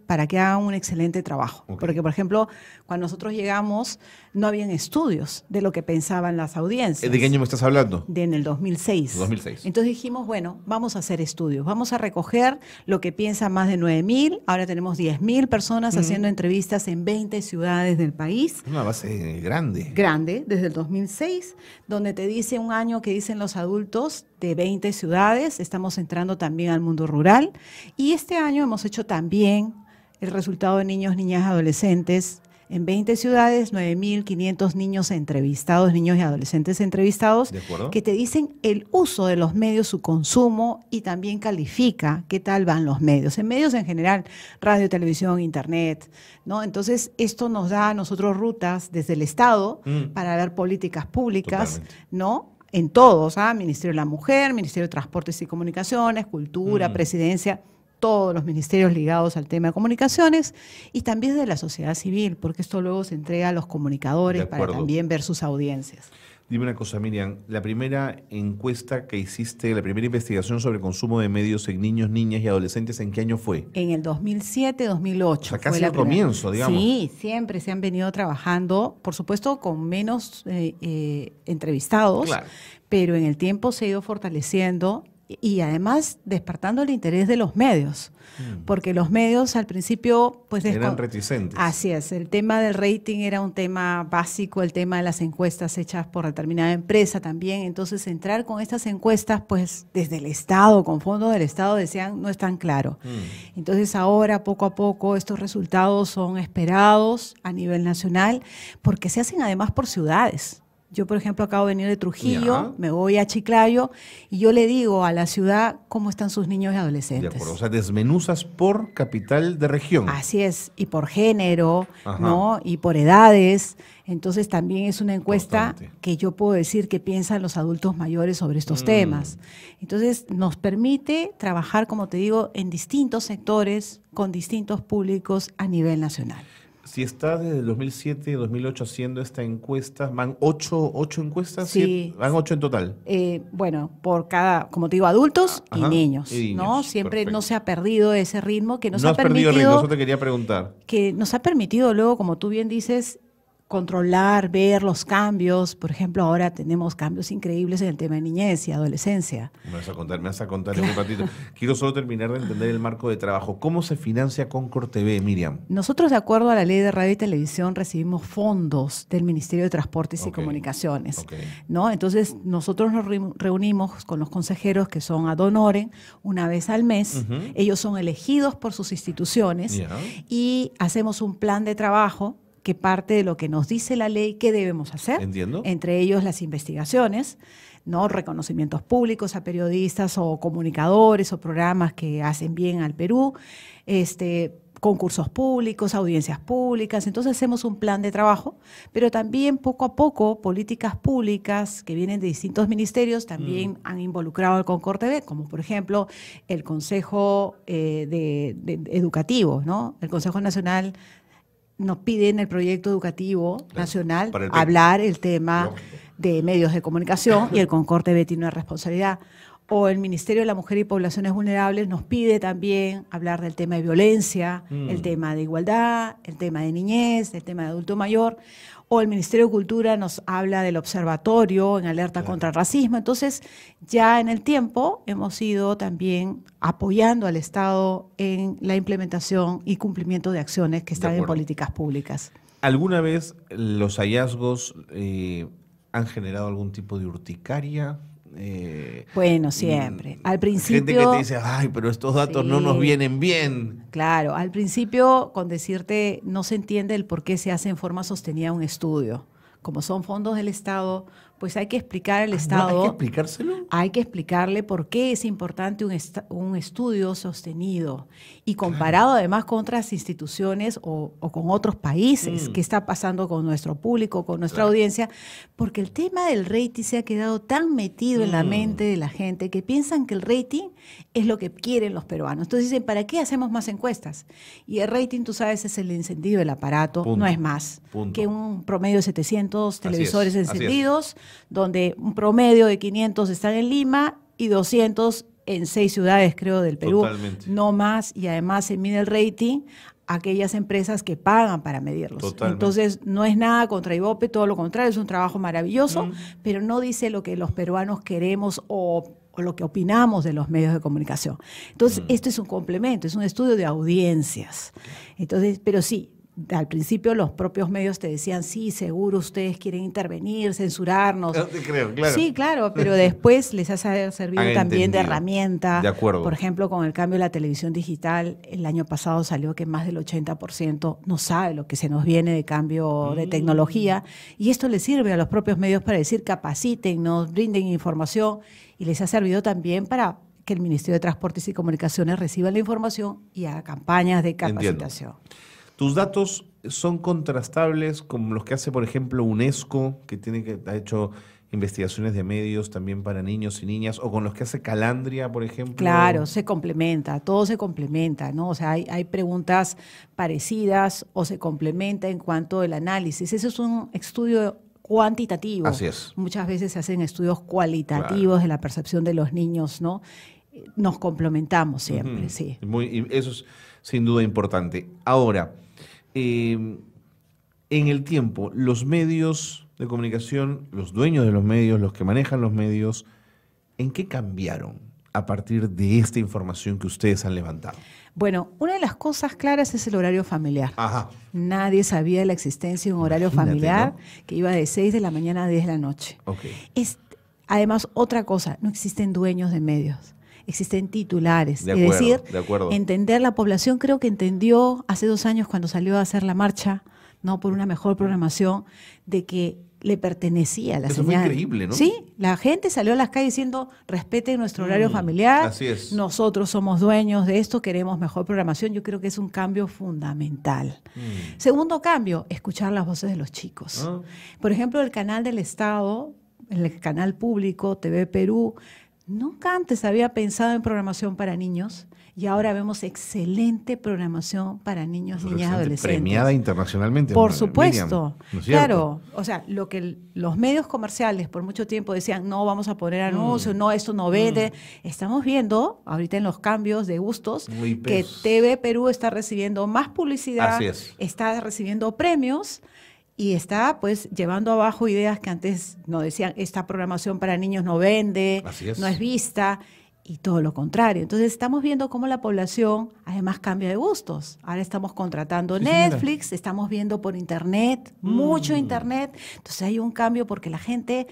para que hagan un excelente trabajo. Porque, por ejemplo, cuando nosotros llegamos, no habían estudios de lo que pensaban las audiencias. ¿De qué año me estás hablando? De en el 2006. 2006. Entonces dijimos, bueno, vamos a hacer estudios, vamos a recoger lo que piensan más de 9.000, ahora tenemos 10.000 personas haciendo entrevistas en 20 ciudades del país. Una base grande. Grande, desde el 2006, donde te dice un año que dicen los adultos de 20 ciudades, estamos entrando también al mundo rural y este año hemos hecho también el resultado de niños, niñas, adolescentes en 20 ciudades, 9.500 niños entrevistados, niños y adolescentes entrevistados, que te dicen el uso de los medios, su consumo y también califica qué tal van los medios. En medios en general, radio, televisión, internet, ¿no? Entonces, esto nos da a nosotros rutas desde el Estado mm. para ver políticas públicas, ¿no? En todos, ¿ah? Ministerio de la Mujer, Ministerio de Transportes y Comunicaciones, Cultura, mm. Presidencia todos los ministerios ligados al tema de comunicaciones y también de la sociedad civil, porque esto luego se entrega a los comunicadores para también ver sus audiencias. Dime una cosa, Miriam, la primera encuesta que hiciste, la primera investigación sobre consumo de medios en niños, niñas y adolescentes, ¿en qué año fue? En el 2007, 2008. O sea, al comienzo, digamos. Sí, siempre se han venido trabajando, por supuesto, con menos eh, eh, entrevistados, pero en el tiempo se ha ido fortaleciendo y además despertando el interés de los medios, mm. porque los medios al principio pues eran reticentes. Así es, el tema del rating era un tema básico, el tema de las encuestas hechas por determinada empresa también, entonces entrar con estas encuestas pues desde el Estado, con fondos del Estado decían no es tan claro. Mm. Entonces ahora poco a poco estos resultados son esperados a nivel nacional porque se hacen además por ciudades. Yo, por ejemplo, acabo de venir de Trujillo, me voy a Chiclayo y yo le digo a la ciudad cómo están sus niños y adolescentes. o sea, desmenuzas por capital de región. Así es, y por género, ¿no? Y por edades. Entonces, también es una encuesta que yo puedo decir que piensan los adultos mayores sobre estos mm. temas. Entonces, nos permite trabajar, como te digo, en distintos sectores, con distintos públicos a nivel nacional si está desde 2007 y 2008 haciendo esta encuesta, ¿van ocho, encuestas? Sí. ¿Van ocho en total? Eh, bueno, por cada, como te digo, adultos y, niños, ¿no? Siempre no se ha perdido ese ritmo que nos ha permitido... No perdido el ritmo, eso te quería preguntar. Que nos ha permitido luego, como tú bien dices, controlar, ver los cambios. Por ejemplo, ahora tenemos cambios increíbles en el tema de niñez y adolescencia. Me vas a contar, me vas a contar en un ratito. Quiero solo terminar de entender el marco de trabajo. ¿Cómo se financia Concord TV, Miriam? Nosotros, de acuerdo a la ley de radio y televisión, recibimos fondos del Ministerio de Transportes y Comunicaciones. ¿no? Entonces, nosotros nos reunimos con los consejeros que son ad honorem una vez al mes. Ellos son elegidos por sus instituciones y hacemos un plan de trabajo que parte de lo que nos dice la ley que debemos hacer, entre ellos las investigaciones, ¿no? reconocimientos públicos a periodistas o comunicadores o programas que hacen bien al Perú, este, concursos públicos, audiencias públicas, entonces hacemos un plan de trabajo, pero también poco a poco políticas públicas que vienen de distintos ministerios también mm. han involucrado al Concord TV, como por ejemplo el Consejo eh, Educativo, ¿no? el Consejo Nacional nos piden el proyecto educativo nacional hablar el tema de medios de comunicación y el Concorte B tiene una responsabilidad o el Ministerio de la Mujer y Poblaciones Vulnerables nos pide también hablar del tema de violencia, mm. el tema de igualdad, el tema de niñez, el tema de adulto mayor, o el Ministerio de Cultura nos habla del observatorio en alerta contra el racismo. Entonces, ya en el tiempo hemos ido también apoyando al Estado en la implementación y cumplimiento de acciones que están en políticas públicas. ¿Alguna vez los hallazgos eh, han generado algún tipo de urticaria? Eh, bueno, mm, siempre. Al principio. Gente que te dice, ay, pero estos datos no nos vienen bien. Claro, al principio, con decirte, no se entiende el por qué se hace en forma sostenida un estudio. Como son fondos del Estado, pues hay que explicar el ah, Estado. ¿Hay que explicárselo? Hay que explicarle por qué es importante un, estudio sostenido y comparado además con otras instituciones o, con otros países, que mm. qué está pasando con nuestro público, con nuestra audiencia, porque el tema del rating se ha quedado tan metido en la mm. mente de la gente que piensan que el rating es lo que quieren los peruanos. Entonces dicen, ¿para qué hacemos más encuestas? Y el rating, tú sabes, es el encendido del aparato, no es más que un promedio de 700 televisores encendidos donde un promedio de 500 están en Lima y 200 en seis ciudades, creo, del Perú, Totalmente. no más, y además se mide el rating aquellas empresas que pagan para medirlos. Entonces, no es nada contra Ibope, todo lo contrario, es un trabajo maravilloso, mm. pero no dice lo que los peruanos queremos o, lo que opinamos de los medios de comunicación. Entonces, mm. esto es un complemento, es un estudio de audiencias. Entonces, pero sí, al principio los propios medios te decían, sí, seguro ustedes quieren intervenir, censurarnos. creo, claro. Sí, claro, pero después les ha servido también de herramienta. Por ejemplo, con el cambio de la televisión digital, el año pasado salió que más del 80% no sabe lo que se nos viene de cambio de mm. tecnología. Y esto les sirve a los propios medios para decir, capaciten, nos brinden información. Y les ha servido también para que el Ministerio de Transportes y Comunicaciones reciba la información y haga campañas de capacitación. Tus datos son contrastables con los que hace, por ejemplo, UNESCO, que tiene que ha hecho investigaciones de medios también para niños y niñas, o con los que hace Calandria, por ejemplo. Claro, se complementa, todo se complementa, ¿no? O sea, hay, preguntas parecidas o se complementa en cuanto al análisis. Eso es un estudio cuantitativo. Así es. Muchas veces se hacen estudios cualitativos de la percepción de los niños, ¿no? Nos complementamos siempre, sí. Muy, eso es sin duda importante. Ahora, Em, en el tiempo los medios de comunicación, los dueños de los medios, los que manejan los medios, ¿en qué cambiaron a partir de esta información que ustedes han levantado? Bueno, una de las cosas claras es el horario familiar. Ajá. Nadie sabía de la existencia de un horario familiar que iba de 6 de la mañana a 10 de la noche. Es, además, otra cosa, no existen dueños de medios existen titulares. es decir, entender la población creo que entendió hace dos años cuando salió a hacer la marcha no por una mejor programación de que le pertenecía a la Eso señal. Fue increíble, ¿no? Sí, la gente salió a las calles diciendo respete nuestro horario mm, familiar. Así Nosotros somos dueños de esto, queremos mejor programación. Yo creo que es un cambio fundamental. Mm. Segundo cambio, escuchar las voces de los chicos. Ah. Por ejemplo, el canal del Estado, el canal público, TV Perú, Nunca antes había pensado en programación para niños y ahora vemos excelente programación para niños, niñas, adolescentes. Premiada internacionalmente. Por supuesto. claro, o sea, lo que los medios comerciales por mucho tiempo decían, no vamos a poner mm. anuncios, no, esto no vende. Mm. Estamos viendo ahorita en los cambios de gustos que TV Perú está recibiendo más publicidad, está recibiendo premios y está pues llevando abajo ideas que antes nos decían, esta programación para niños no vende, no es vista, y todo lo contrario. Entonces estamos viendo cómo la población además cambia de gustos. Ahora estamos contratando Netflix, estamos viendo por internet, mucho mm. internet. Entonces hay un cambio porque la gente,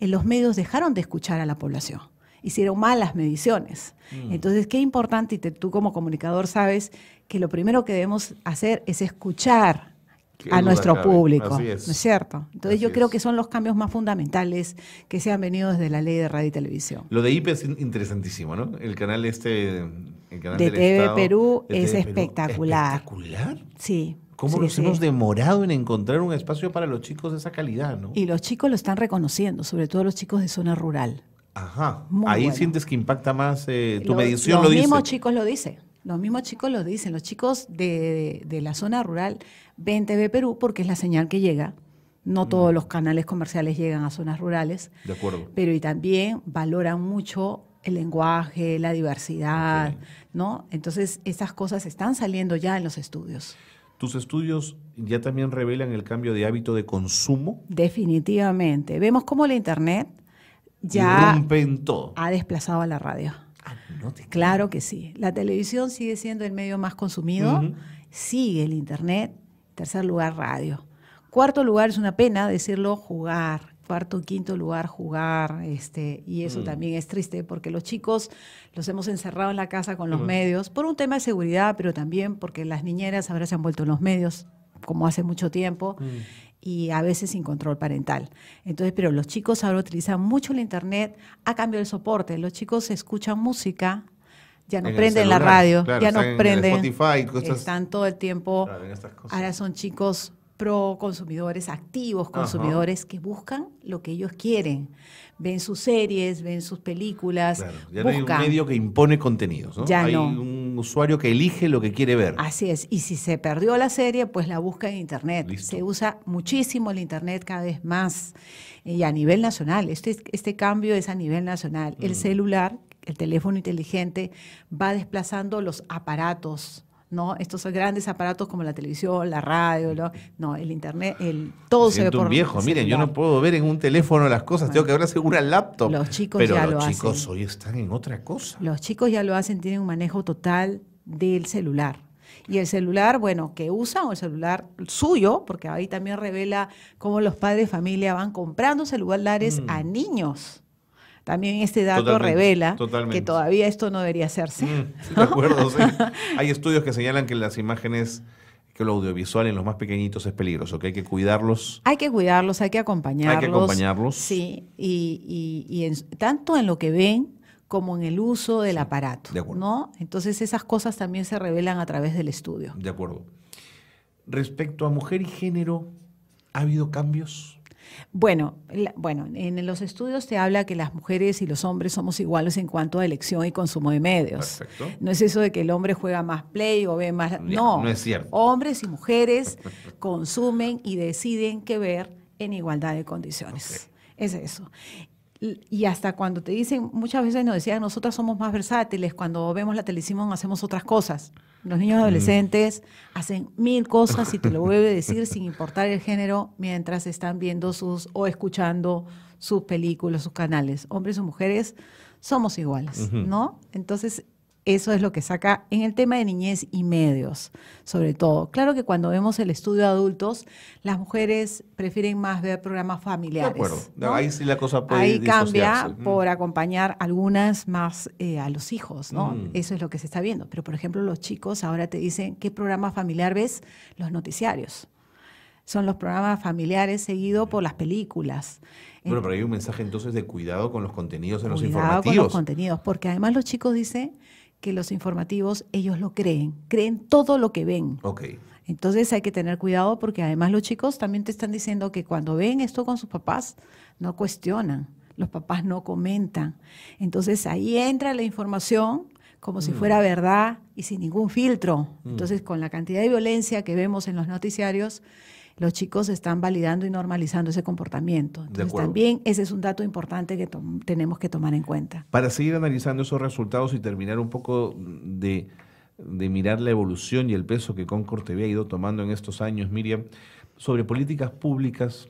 en los medios dejaron de escuchar a la población hicieron malas mediciones. Mm. Entonces, qué importante, y tú como comunicador sabes que lo primero que debemos hacer es escuchar a nuestro público, es. ¿no es cierto? Entonces yo creo que son los cambios más fundamentales que se han venido desde la ley de radio y televisión. Lo de IP es interesantísimo, ¿no? El canal este, el canal de TV Perú es espectacular. Espectacular. Sí. ¿Cómo nos hemos demorado en encontrar un espacio para los chicos de esa calidad, no? Y los chicos lo están reconociendo, sobre todo los chicos de zona rural. Ajá. Ahí sientes que impacta más eh, tu medición. Los lo mismos chicos lo dicen. Los mismos chicos lo dicen, los chicos de, la zona rural ven TV Perú porque es la señal que llega. No mm. todos los canales comerciales llegan a zonas rurales. De acuerdo. Pero y también valoran mucho el lenguaje, la diversidad, ¿no? Entonces, esas cosas están saliendo ya en los estudios. ¿Tus estudios ya también revelan el cambio de hábito de consumo? Definitivamente. Vemos cómo la Internet ya ha desplazado a la radio. Claro que sí. La televisión sigue siendo el medio más consumido, sigue el Internet, tercer lugar radio. Cuarto lugar es una pena decirlo, jugar. Cuarto, quinto lugar, jugar. Este, y eso mm. también es triste porque los chicos los hemos encerrado en la casa con los medios por un tema de seguridad, pero también porque las niñeras ahora se han vuelto en los medios como hace mucho tiempo. Mm y a veces sin control parental. Entonces, pero los chicos ahora utilizan mucho el Internet, a cambio del soporte, los chicos escuchan música, ya no prenden la radio, ya no prenden, Spotify, cosas, están todo el tiempo, ahora son chicos pro consumidores, activos consumidores que buscan lo que ellos quieren. Ven sus series, ven sus películas. ya no hay un medio que impone contenidos, Ya no. un usuario que elige lo que quiere ver. Así es, y si se perdió la serie, pues la busca en Internet. Se usa muchísimo el Internet cada vez más y eh, a nivel nacional. Este, este cambio es a nivel nacional. El mm. celular, el teléfono inteligente, va desplazando los aparatos ¿no? Estos son grandes aparatos como la televisión, la radio, ¿no? el internet, el todo se ve por un viejo, miren, yo no puedo ver en un teléfono las cosas, tengo que abrir según el laptop. Los chicos Pero los chicos hoy están en otra cosa. Los chicos ya lo hacen, tienen un manejo total del celular. Y el celular, bueno, que usan o el celular suyo, porque ahí también revela cómo los padres de familia van comprando celulares a mm. niños también este dato revela que todavía esto no debería hacerse. Mm, de acuerdo, Hay estudios que señalan que las imágenes que lo audiovisual en los más pequeñitos es peligroso, que hay que cuidarlos. Hay que cuidarlos, hay que acompañarlos. Hay que acompañarlos. Sí, y, tanto en lo que ven como en el uso del aparato. De acuerdo. ¿no? Entonces esas cosas también se revelan a través del estudio. De acuerdo. Respecto a mujer y género, ¿ha habido cambios? Bueno, bueno, en los estudios te habla que las mujeres y los hombres somos iguales en cuanto a elección y consumo de medios. No es eso de que el hombre juega más play o ve más... no, no es cierto. Hombres y mujeres consumen y deciden qué ver en igualdad de condiciones. Es eso y hasta cuando te dicen, muchas veces nos decían, nosotras somos más versátiles, cuando vemos la televisión hacemos otras cosas. Los niños mm. adolescentes hacen mil cosas y te lo vuelve a decir sin importar el género mientras están viendo sus o escuchando sus películas, sus canales. Hombres o mujeres somos iguales, ¿no? Entonces, eso es lo que saca en el tema de niñez y medios, sobre todo. Claro que cuando vemos el estudio de adultos, las mujeres prefieren más ver programas familiares. De acuerdo, ahí sí la cosa puede Ahí cambia mm. por acompañar algunas más eh, a los hijos, ¿no? Mm. Eso es lo que se está viendo. Pero, por ejemplo, los chicos ahora te dicen, ¿qué programa familiar ves? Los noticiarios son los programas familiares seguidos por las películas. Bueno, pero hay un mensaje entonces de cuidado con los contenidos en los informativos. Cuidado con los contenidos, porque además los chicos dicen, que los informativos, ellos lo creen, creen todo lo que ven. Entonces hay que tener cuidado porque además los chicos también te están diciendo que cuando ven esto con sus papás, no cuestionan, los papás no comentan. Entonces ahí entra la información como si mm. fuera verdad y sin ningún filtro. Mm. Entonces con la cantidad de violencia que vemos en los noticiarios, los chicos están validando y normalizando ese comportamiento. Entonces también ese es un dato importante que tenemos que tomar en cuenta. Para seguir analizando esos resultados y terminar un poco de, mirar la evolución y el peso que Concord TV ha ido tomando en estos años, Miriam, sobre políticas públicas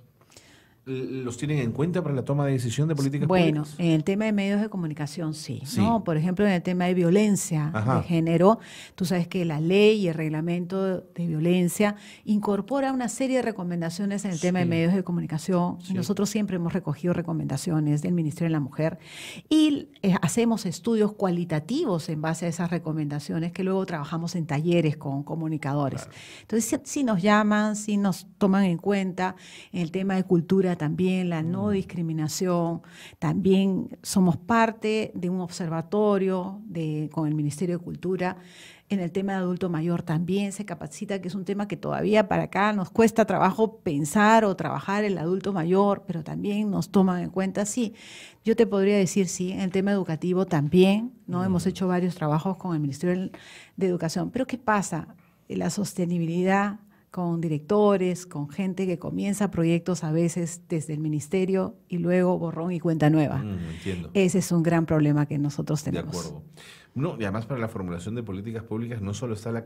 los tienen en cuenta para la toma de decisión de políticas bueno, Bueno, en el tema de medios de comunicación sí, ¿no? Por ejemplo, en el tema de violencia de género, tú sabes que la ley y el reglamento de violencia incorpora una serie de recomendaciones en el tema de medios de comunicación. Nosotros siempre hemos recogido recomendaciones del Ministerio de la Mujer y eh, hacemos estudios cualitativos en base a esas recomendaciones que luego trabajamos en talleres con comunicadores. Entonces, si nos llaman, si nos toman en cuenta en el tema de cultura también, la no mm. discriminación. También somos parte de un observatorio con el Ministerio de Cultura. En el tema de adulto mayor también se capacita, que es un tema que todavía para acá nos cuesta trabajo pensar o trabajar el adulto mayor, pero también nos toman en cuenta, sí. Yo te podría decir, sí, en el tema educativo también, ¿no? Mm. Hemos hecho varios trabajos con el Ministerio de Educación. Pero ¿qué pasa? La sostenibilidad con directores, con gente que comienza proyectos a veces desde el ministerio y luego borrón y cuenta nueva. Mm, entiendo. Ese es un gran problema que nosotros tenemos. De acuerdo. No, y además para la formulación de políticas públicas no solo está la,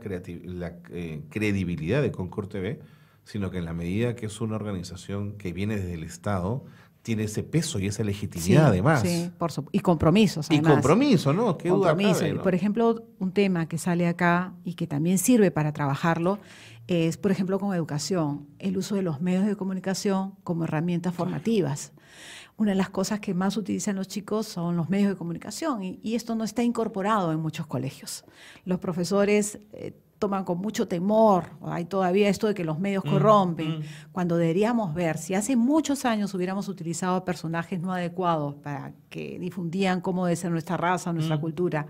eh, credibilidad de Concord TV, sino que en la medida que es una organización que viene desde el Estado, tiene ese peso y esa legitimidad además. por y compromisos. Además. Y compromiso, ¿no? Por ejemplo, un tema que sale acá y que también sirve para trabajarlo es, por ejemplo, con educación, el uso de los medios de comunicación como herramientas formativas. Una de las cosas que más utilizan los chicos son los medios de comunicación y, esto no está incorporado en muchos colegios. Los profesores... Eh, toman con mucho temor. Hay todavía esto de que los medios mm, corrompen, mm. cuando deberíamos ver, si hace muchos años hubiéramos utilizado personajes no adecuados para que difundían cómo debe ser nuestra raza, nuestra mm. cultura,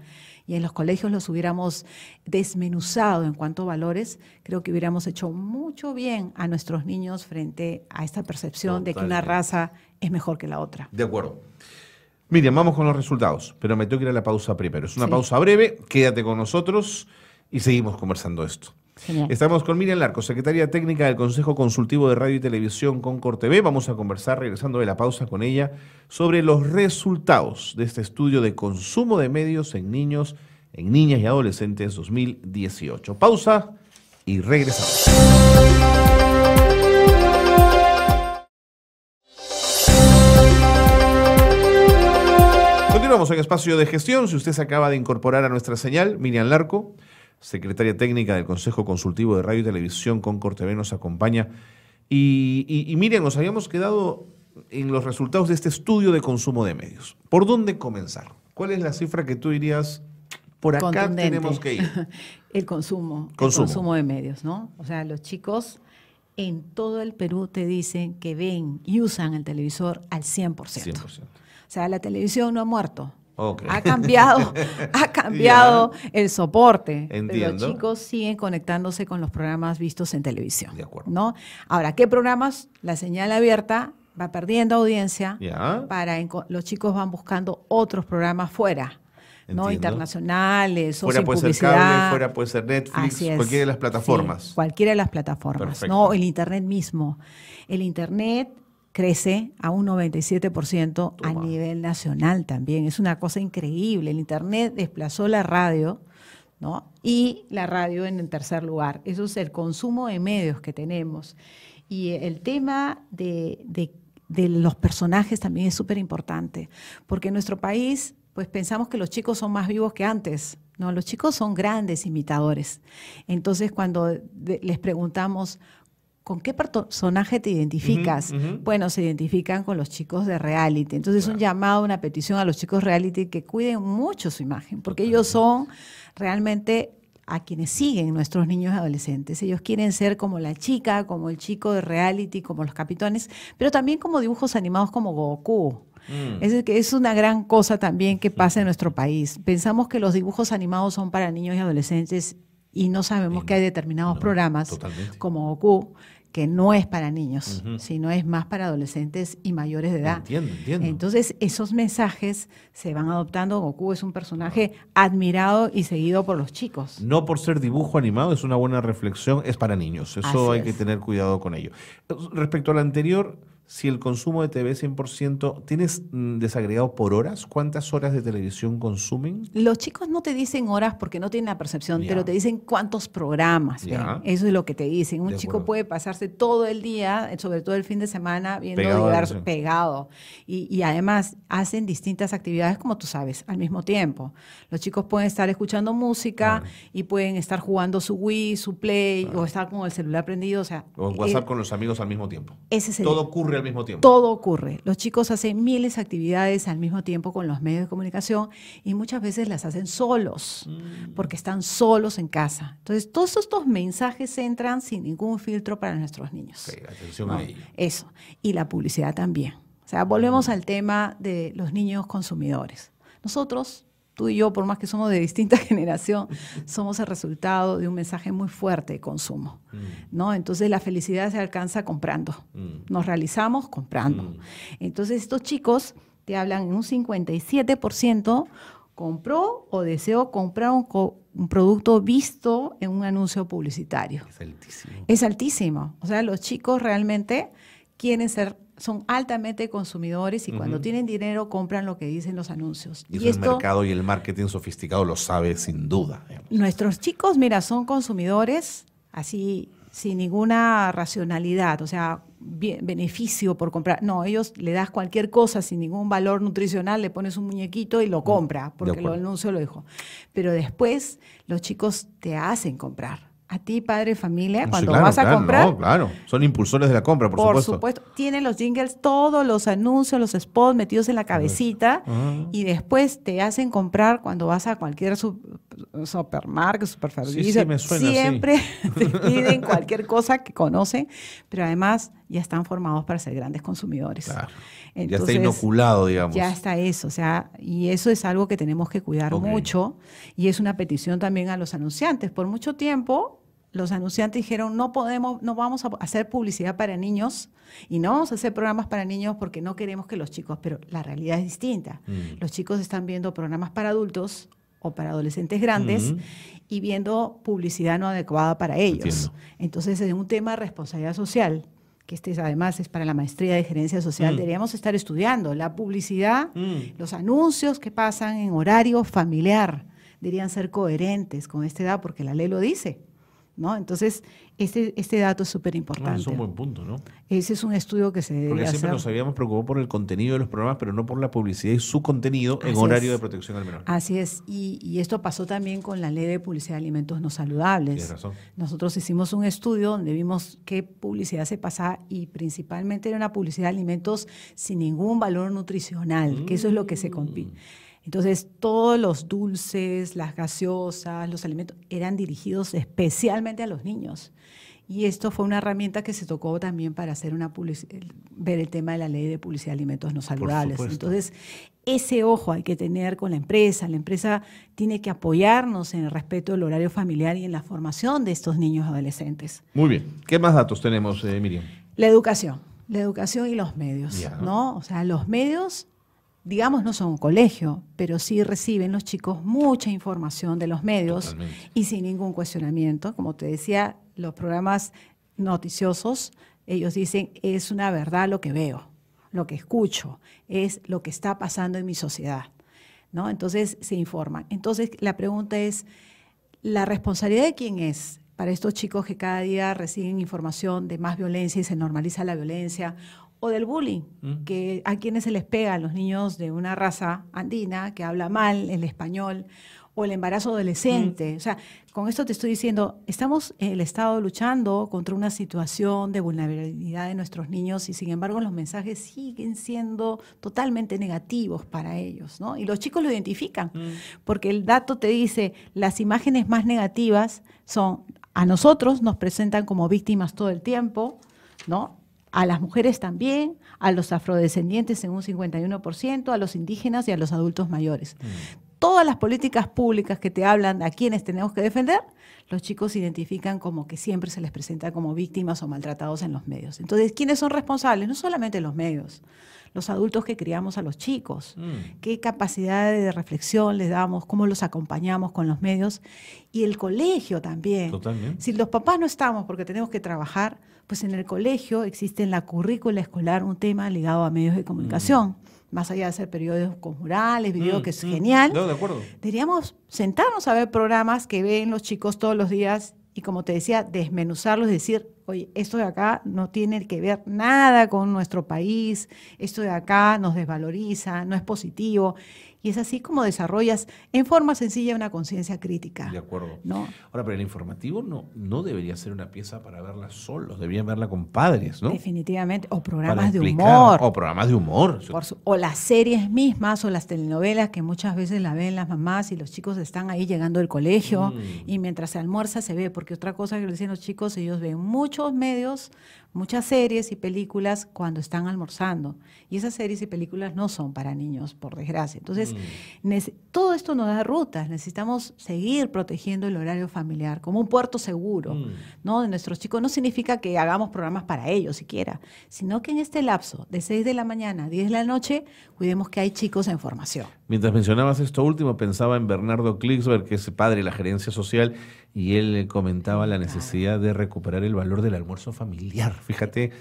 y en los colegios los hubiéramos desmenuzado en cuanto a valores, creo que hubiéramos hecho mucho bien a nuestros niños frente a esta percepción de que una raza es mejor que la otra. De acuerdo. Miriam, vamos con los resultados, pero me tengo que ir a la pausa primero. Es una pausa breve, quédate con nosotros y seguimos conversando esto. Estamos con Miriam Larco, secretaria técnica del Consejo Consultivo de Radio y Televisión Corte TV. Vamos a conversar, regresando de la pausa con ella, sobre los resultados de este estudio de consumo de medios en niños, en niñas y adolescentes 2018. Pausa y regresamos. Continuamos en espacio de gestión. Si usted se acaba de incorporar a nuestra señal, Miriam Larco secretaria técnica del Consejo Consultivo de Radio y Televisión, con TV, nos acompaña. Y, y, miren, nos habíamos quedado en los resultados de este estudio de consumo de medios. ¿Por dónde comenzar? ¿Cuál es la cifra que tú dirías por acá tenemos que ir? el consumo, consumo, el consumo de medios, ¿no? O sea, los chicos en todo el Perú te dicen que ven y usan el televisor al 100%. 100%. O sea, la televisión no ha muerto, ha cambiado, ha cambiado el soporte. Entiendo. Los chicos siguen conectándose con los programas vistos en televisión. De acuerdo. ¿no? Ahora, ¿qué programas? La señal abierta va perdiendo audiencia. Para los chicos van buscando otros programas fuera. ¿no? internacionales o fuera puede ser cable, fuera puede ser Netflix, cualquiera de las plataformas. cualquiera de las plataformas, no el internet mismo. El internet crece a un 97% a nivel nacional también. Es una cosa increíble. El Internet desplazó la radio, ¿no? Y la radio en el tercer lugar. Eso es el consumo de medios que tenemos. Y el tema de, los personajes también es súper importante, porque en nuestro país, pues pensamos que los chicos son más vivos que antes. No, los chicos son grandes imitadores. Entonces, cuando les preguntamos, ¿con qué personaje te identificas? Bueno, se identifican con los chicos de reality. Entonces, es un llamado, una petición a los chicos reality que cuiden mucho su imagen, porque ellos son realmente a quienes siguen nuestros niños y adolescentes. Ellos quieren ser como la chica, como el chico de reality, como los capitones, pero también como dibujos animados como Goku. Mm. Es, que es una gran cosa también que pasa en nuestro país. Pensamos que los dibujos animados son para niños y adolescentes y no sabemos que hay determinados programas como Goku que no es para niños, sino es más para adolescentes y mayores de edad. Entiendo, entiendo. Entonces, esos mensajes se van adoptando. Goku es un personaje admirado y seguido por los chicos. No por ser dibujo animado, es una buena reflexión, es para niños. Eso hay que tener cuidado con ello. Respecto al anterior, si el consumo de TV 100%, ¿tienes mm, desagregado por horas? ¿Cuántas horas de televisión consumen? Los chicos no te dicen horas porque no tienen la percepción, pero te dicen cuántos programas. Eso es lo que te dicen. Un chico puede pasarse todo el día, sobre todo el fin de semana, viendo pegado. Diversos, pegado. Y, además hacen distintas actividades, como tú sabes, al mismo tiempo. Los chicos pueden estar escuchando música y pueden estar jugando su Wii, su Play, o estar con el celular prendido. O, sea, en WhatsApp eh, con los amigos al mismo tiempo. Ese es todo ocurre mismo tiempo. Todo ocurre. Los chicos hacen miles de actividades al mismo tiempo con los medios de comunicación y muchas veces las hacen solos, mm. porque están solos en casa. Entonces, todos estos mensajes entran sin ningún filtro para nuestros niños. Eso. Y la publicidad también. O sea, volvemos mm. al tema de los niños consumidores. Nosotros Tú y yo, por más que somos de distinta generación, somos el resultado de un mensaje muy fuerte de consumo, mm. ¿no? Entonces la felicidad se alcanza comprando. Mm. Nos realizamos comprando. Mm. Entonces estos chicos te hablan en un 57% compró o deseó comprar un, un, producto visto en un anuncio publicitario. Es altísimo. Es altísimo. O sea, los chicos realmente quieren ser son altamente consumidores y cuando tienen dinero compran lo que dicen los anuncios. Y, el mercado y el marketing sofisticado lo sabe sin duda. Nuestros chicos, mira, son consumidores así sin ninguna racionalidad, o sea, beneficio por comprar. No, ellos le das cualquier cosa sin ningún valor nutricional, le pones un muñequito y lo mm, compra, porque lo anuncio lo dijo. Pero después los chicos te hacen comprar a ti, padre familia, cuando vas a comprar. claro, son impulsores de la compra, por, supuesto. Por supuesto, tienen los jingles, todos los anuncios, los spots metidos en la cabecita y después te hacen comprar cuando vas a cualquier supermercado, superfarmacia. siempre te piden cualquier cosa que conocen, pero además ya están formados para ser grandes consumidores. ya está inoculado, digamos. Ya está eso, o sea, y eso es algo que tenemos que cuidar mucho y es una petición también a los anunciantes. Por mucho tiempo los anunciantes dijeron no podemos, no vamos a hacer publicidad para niños y no vamos a hacer programas para niños porque no queremos que los chicos, pero la realidad es distinta. Mm. Los chicos están viendo programas para adultos o para adolescentes grandes y viendo publicidad no adecuada para ellos. Entonces es un tema de responsabilidad social que este además es para la maestría de gerencia social, mm. deberíamos estar estudiando la publicidad, mm. los anuncios que pasan en horario familiar, deberían ser coherentes con esta edad porque la ley lo dice. Entonces, este, este dato es súper importante. es un buen punto, ¿no? Ese es un estudio que se debe Porque siempre nos habíamos preocupado por el contenido de los programas, pero no por la publicidad y su contenido en horario de protección al menor. Así es, y, esto pasó también con la ley de publicidad de alimentos no saludables. Tienes razón. Nosotros hicimos un estudio donde vimos qué publicidad se pasaba y principalmente era una publicidad de alimentos sin ningún valor nutricional, que eso es lo que se compite. Mm. Entonces, todos los dulces, las gaseosas, los alimentos eran dirigidos especialmente a los niños. Y esto fue una herramienta que se tocó también para hacer una ver el tema de la ley de publicidad de alimentos no saludables. Entonces, ese ojo hay que tener con la empresa. La empresa tiene que apoyarnos en el respeto del horario familiar y en la formación de estos niños adolescentes. Muy bien. ¿Qué más datos tenemos, eh, Miriam? La educación. La educación y los medios, ¿no? O sea, los medios digamos, no son un colegio, pero sí reciben los chicos mucha información de los medios y sin ningún cuestionamiento. Como te decía, los programas noticiosos, ellos dicen, es una verdad lo que veo, lo que escucho, es lo que está pasando en mi sociedad. ¿no? Entonces se informan. Entonces la pregunta es, ¿la responsabilidad de quién es? Para estos chicos que cada día reciben información de más violencia y se normaliza la violencia o del bullying, mm. que a quienes se les pega a los niños de una raza andina que habla mal el español o el embarazo adolescente. Mm. O sea, con esto te estoy diciendo, estamos en el Estado luchando contra una situación de vulnerabilidad de nuestros niños y sin embargo los mensajes siguen siendo totalmente negativos para ellos, ¿no? Y los chicos lo identifican, mm. porque el dato te dice, las imágenes más negativas son a nosotros nos presentan como víctimas todo el tiempo, ¿no? a las mujeres también, a los afrodescendientes en un 51%, a los indígenas y a los adultos mayores. Mm. Todas las políticas públicas que te hablan a quienes tenemos que defender, los chicos identifican como que siempre se les presenta como víctimas o maltratados en los medios. Entonces, ¿quiénes son responsables? No solamente los medios, los adultos que criamos a los chicos, mm. qué capacidad de reflexión les damos, cómo los acompañamos con los medios y el colegio también. Si los papás no estamos porque tenemos que trabajar, pues en el colegio existe en la currícula escolar un tema ligado a medios de comunicación. Mm. Más allá de hacer periodos con murales, videos, mm, que es mm. genial. de acuerdo. Deberíamos sentarnos a ver programas que ven los chicos todos los días y, como te decía, desmenuzarlos y decir, oye, esto de acá no tiene que ver nada con nuestro país, esto de acá nos desvaloriza, no es positivo. Y es así como desarrollas en forma sencilla una conciencia crítica. De acuerdo. ¿no? Ahora, pero el informativo no, no debería ser una pieza para verla solos, deberían verla con padres, ¿no? Definitivamente. O programas de humor. O programas de humor. o las series mismas o las telenovelas que muchas veces la ven las mamás y los chicos están ahí llegando del colegio mm. y mientras se almuerza se ve, porque otra cosa que lo dicen los chicos, ellos ven muchos medios, muchas series y películas cuando están almorzando. Y esas series y películas no son para niños, por desgracia. Entonces, Mm. todo esto nos da rutas. Necesitamos seguir protegiendo el horario familiar como un puerto seguro, mm. ¿no? De nuestros chicos. No significa que hagamos programas para ellos siquiera, sino que en este lapso, de 6 de la mañana a 10 de la noche, cuidemos que hay chicos en formación. Mientras mencionabas esto último, pensaba en Bernardo Klicksberg, que es padre de la gerencia social, y él comentaba la necesidad de recuperar el valor del almuerzo familiar. Fíjate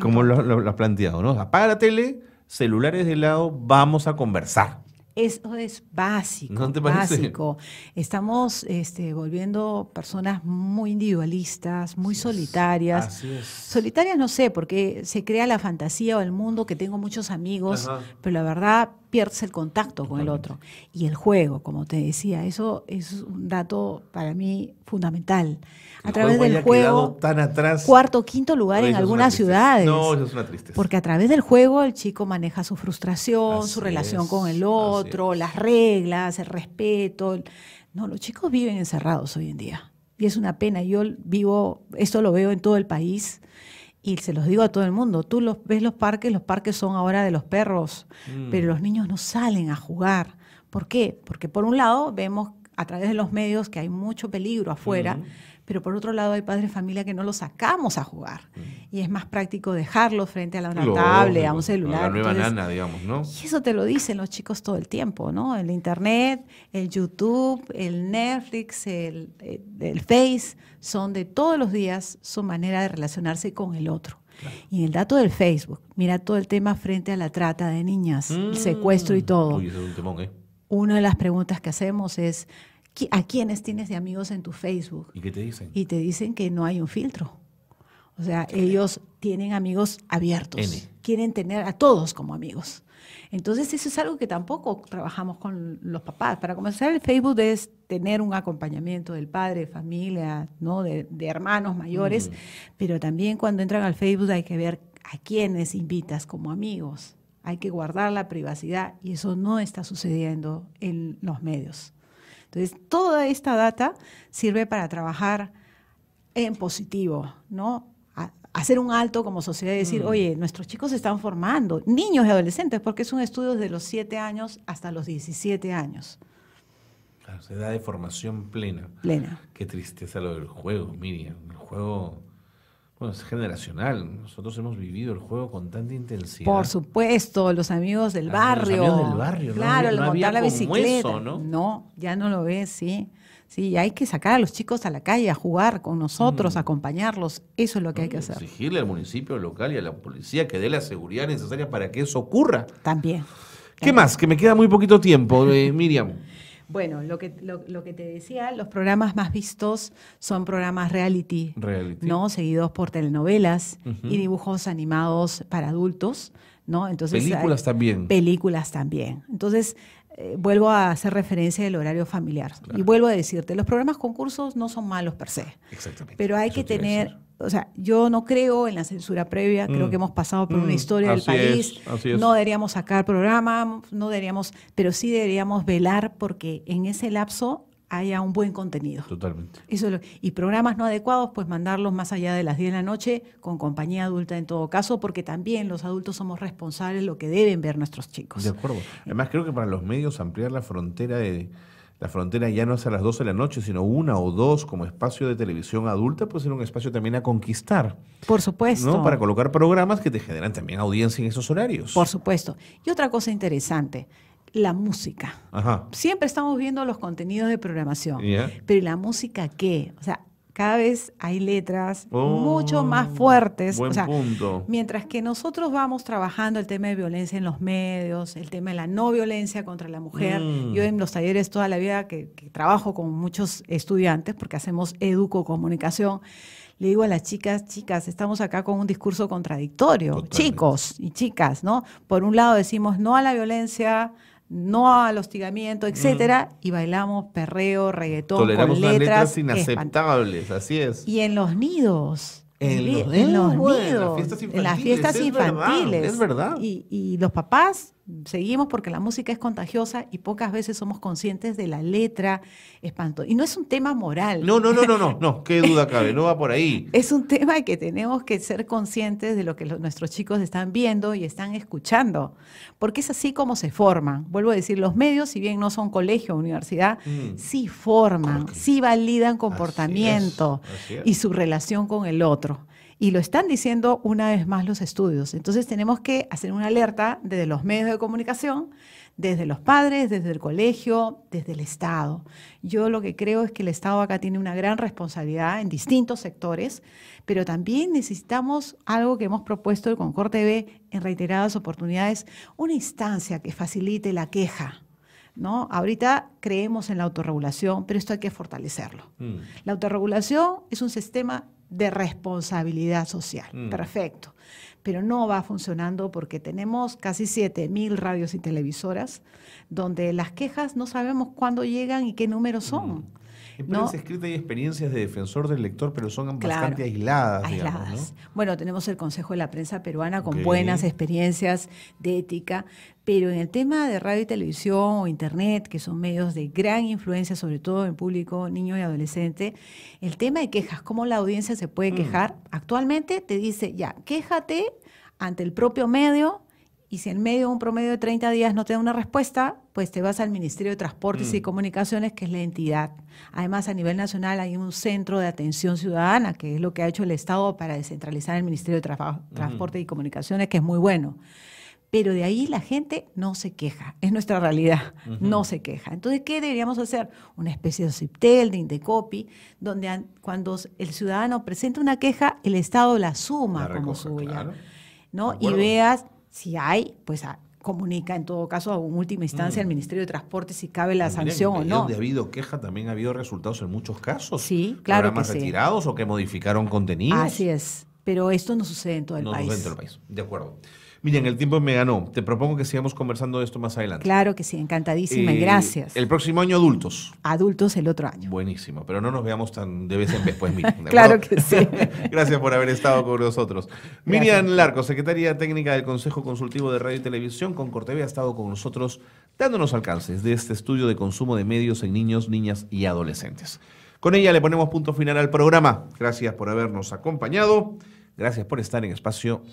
cómo lo, ha planteado, ¿no? Apaga la tele, celulares de lado, vamos a conversar. Eso es básico. Básico. Estamos este, volviendo personas muy individualistas, muy solitarias. Solitarias no sé, porque se crea la fantasía o el mundo que tengo muchos amigos, pero la verdad pierdes el contacto con el otro. Y el juego, como te decía, eso es un dato para mí fundamental. A través del juego, tan atrás, cuarto, quinto lugar en algunas ciudades. No, eso es una tristeza. Porque a través del juego el chico maneja su frustración, su relación con el otro, las reglas, el respeto. No, los chicos viven encerrados hoy en día. Y es una pena. Yo vivo, esto lo veo en todo el país y se los digo a todo el mundo, tú los, ves los parques, los parques son ahora de los perros, mm. pero los niños no salen a jugar. ¿Por qué? Porque por un lado vemos a través de los medios que hay mucho peligro afuera, mm pero por otro lado hay padres de familia que no los sacamos a jugar mm. y es más práctico dejarlos frente a la, una tablet, a un celular. la nueva nana, digamos, ¿no? Y eso te lo dicen los chicos todo el tiempo, ¿no? El internet, el YouTube, el Netflix, el, eh, el, Face, son de todos los días su manera de relacionarse con el otro. Y el dato del Facebook, mira todo el tema frente a la trata de niñas, el secuestro y mm. todo. ¿eh? Una de las preguntas que hacemos es, a quiénes tienes de amigos en tu Facebook. ¿Y qué te dicen? Y te dicen que no hay un filtro. O sea, ellos tienen amigos abiertos. Quieren tener a todos como amigos. Entonces, eso es algo que tampoco trabajamos con los papás. Para comenzar, el Facebook es tener un acompañamiento del padre, familia, ¿no? de, hermanos mayores. Pero también cuando entran al Facebook hay que ver a quiénes invitas como amigos. Hay que guardar la privacidad y eso no está sucediendo en los medios. Entonces, toda esta data sirve para trabajar en positivo, ¿no? hacer un alto como sociedad y decir, mm. oye, nuestros chicos se están formando, niños y adolescentes, porque es un estudio desde los 7 años hasta los 17 años. La se de formación plena. Plena. Qué tristeza lo del juego, Miriam. El juego bueno, es generacional. Nosotros hemos vivido el juego con tanta intensidad. Por supuesto, los amigos del barrio. Ah, los amigos del barrio, Claro, no, montar la bicicleta. ¿no? ya no lo ves, sí. Sí, hay que sacar a los chicos a la calle a jugar con nosotros, mm. acompañarlos. Eso es lo que hay que mm, hacer. Exigirle al municipio local y a la policía que dé la seguridad necesaria para que eso ocurra. También. ¿Qué más? Que me queda muy poquito tiempo, eh, Miriam. Bueno, lo que, lo, que te decía, los programas más vistos son programas reality, ¿no? Seguidos por telenovelas y dibujos animados para adultos, ¿no? Entonces, películas también. Películas también. Entonces, eh, vuelvo a hacer referencia del horario familiar. Y vuelvo a decirte, los programas concursos no son malos per se. Exactamente. Pero hay que tener o sea, yo no creo en la censura previa, creo mm. que hemos pasado por una mm, historia del país, no deberíamos sacar programa, no deberíamos, pero sí deberíamos velar porque en ese lapso haya un buen contenido. Totalmente. y programas no adecuados, pues mandarlos más allá de las 10 de la noche con compañía adulta en todo caso, porque también los adultos somos responsables de lo que deben ver nuestros chicos. De acuerdo. Además, creo que para los medios ampliar la frontera de la frontera ya no es a las 12 de la noche, sino una o dos como espacio de televisión adulta, pues ser un espacio también a conquistar. Por supuesto. ¿no? Para colocar programas que te generan también audiencia en esos horarios. Por supuesto. Y otra cosa interesante, la música. Ajá. Siempre estamos viendo los contenidos de programación, pero la música qué? O sea, cada vez hay letras mucho oh, más fuertes. Mientras que nosotros vamos trabajando el tema de violencia en los medios, el tema de la no violencia contra la mujer. Mm. Yo en los talleres toda la vida que, trabajo con muchos estudiantes, porque hacemos educo comunicación, le digo a las chicas, chicas, estamos acá con un discurso contradictorio, chicos y chicas, ¿no? Por un lado decimos no a la violencia no al hostigamiento, etcétera, y bailamos perreo, reggaetón, con letras, inaceptables, así es. Y en los nidos. En, los, nidos, en las fiestas infantiles. Es verdad. y los papás seguimos porque la música es contagiosa y pocas veces somos conscientes de la letra espanto. Y no es un tema moral. No, no, no, no, no, no, qué duda cabe, no va por ahí. Es un tema que tenemos que ser conscientes de lo que nuestros chicos están viendo y están escuchando, porque es así como se forman. Vuelvo a decir, los medios, si bien no son colegio o universidad, mm. sí forman, sí validan comportamiento y su relación con el otro. Y lo están diciendo una vez más los estudios. Entonces tenemos que hacer una alerta desde los medios de comunicación, desde los padres, desde el colegio, desde el Estado. Yo lo que creo es que el Estado acá tiene una gran responsabilidad en distintos sectores, pero también necesitamos algo que hemos propuesto con Corte B en reiteradas oportunidades, una instancia que facilite la queja. ¿No? Ahorita creemos en la autorregulación, pero esto hay que fortalecerlo. Mm. La autorregulación es un sistema de responsabilidad social. Mm. Perfecto. Pero no va funcionando porque tenemos casi mil radios y televisoras donde las quejas no sabemos cuándo llegan y qué números son. Mm. En prensa escrita y experiencias de defensor del lector, pero son bastante aisladas. Bueno, tenemos el Consejo de la Prensa Peruana con buenas experiencias de ética, pero en el tema de radio y televisión o internet, que son medios de gran influencia, sobre todo en público niño y adolescente, el tema de quejas, cómo la audiencia se puede mm. quejar, actualmente te dice, ya, quéjate ante el propio medio y si en medio de un promedio de 30 días no te da una respuesta, pues te vas al Ministerio de Transportes y mm. Comunicaciones, que es la entidad. Además, a nivel nacional hay un centro de atención ciudadana, que es lo que ha hecho el Estado para descentralizar el Ministerio de Transportes y Comunicaciones, que es muy bueno. Pero de ahí la gente no se queja, es nuestra realidad, no se queja. Entonces, ¿qué deberíamos hacer? Una especie de CIPTEL, de Indecopi, donde cuando el ciudadano presenta una queja, el Estado la suma como suya. ¿no? Y veas si hay, pues ah, comunica en todo caso a última instancia al mm. Ministerio de Transporte si cabe la pues sanción o no. Donde ha habido queja también ha habido resultados en muchos casos. Sí, claro. Programas retirados o que modificaron contenidos. Así es. Pero esto no sucede en todo el país. No sucede en todo el país. De acuerdo. Miriam, el tiempo me ganó. Te propongo que sigamos conversando de esto más adelante. Claro que sí, encantadísima eh, gracias. El próximo año adultos. Adultos el otro año. Buenísimo, pero no nos veamos tan de vez en vez, pues Miriam. claro que sí. gracias por haber estado con nosotros. Miriam Larco, secretaria técnica del Consejo Consultivo de Radio y Televisión, con Corteve, ha estado con nosotros dándonos alcances de este estudio de consumo de medios en niños, niñas y adolescentes. Con ella le ponemos punto final al programa. Gracias por habernos acompañado. Gracias por estar en Espacio.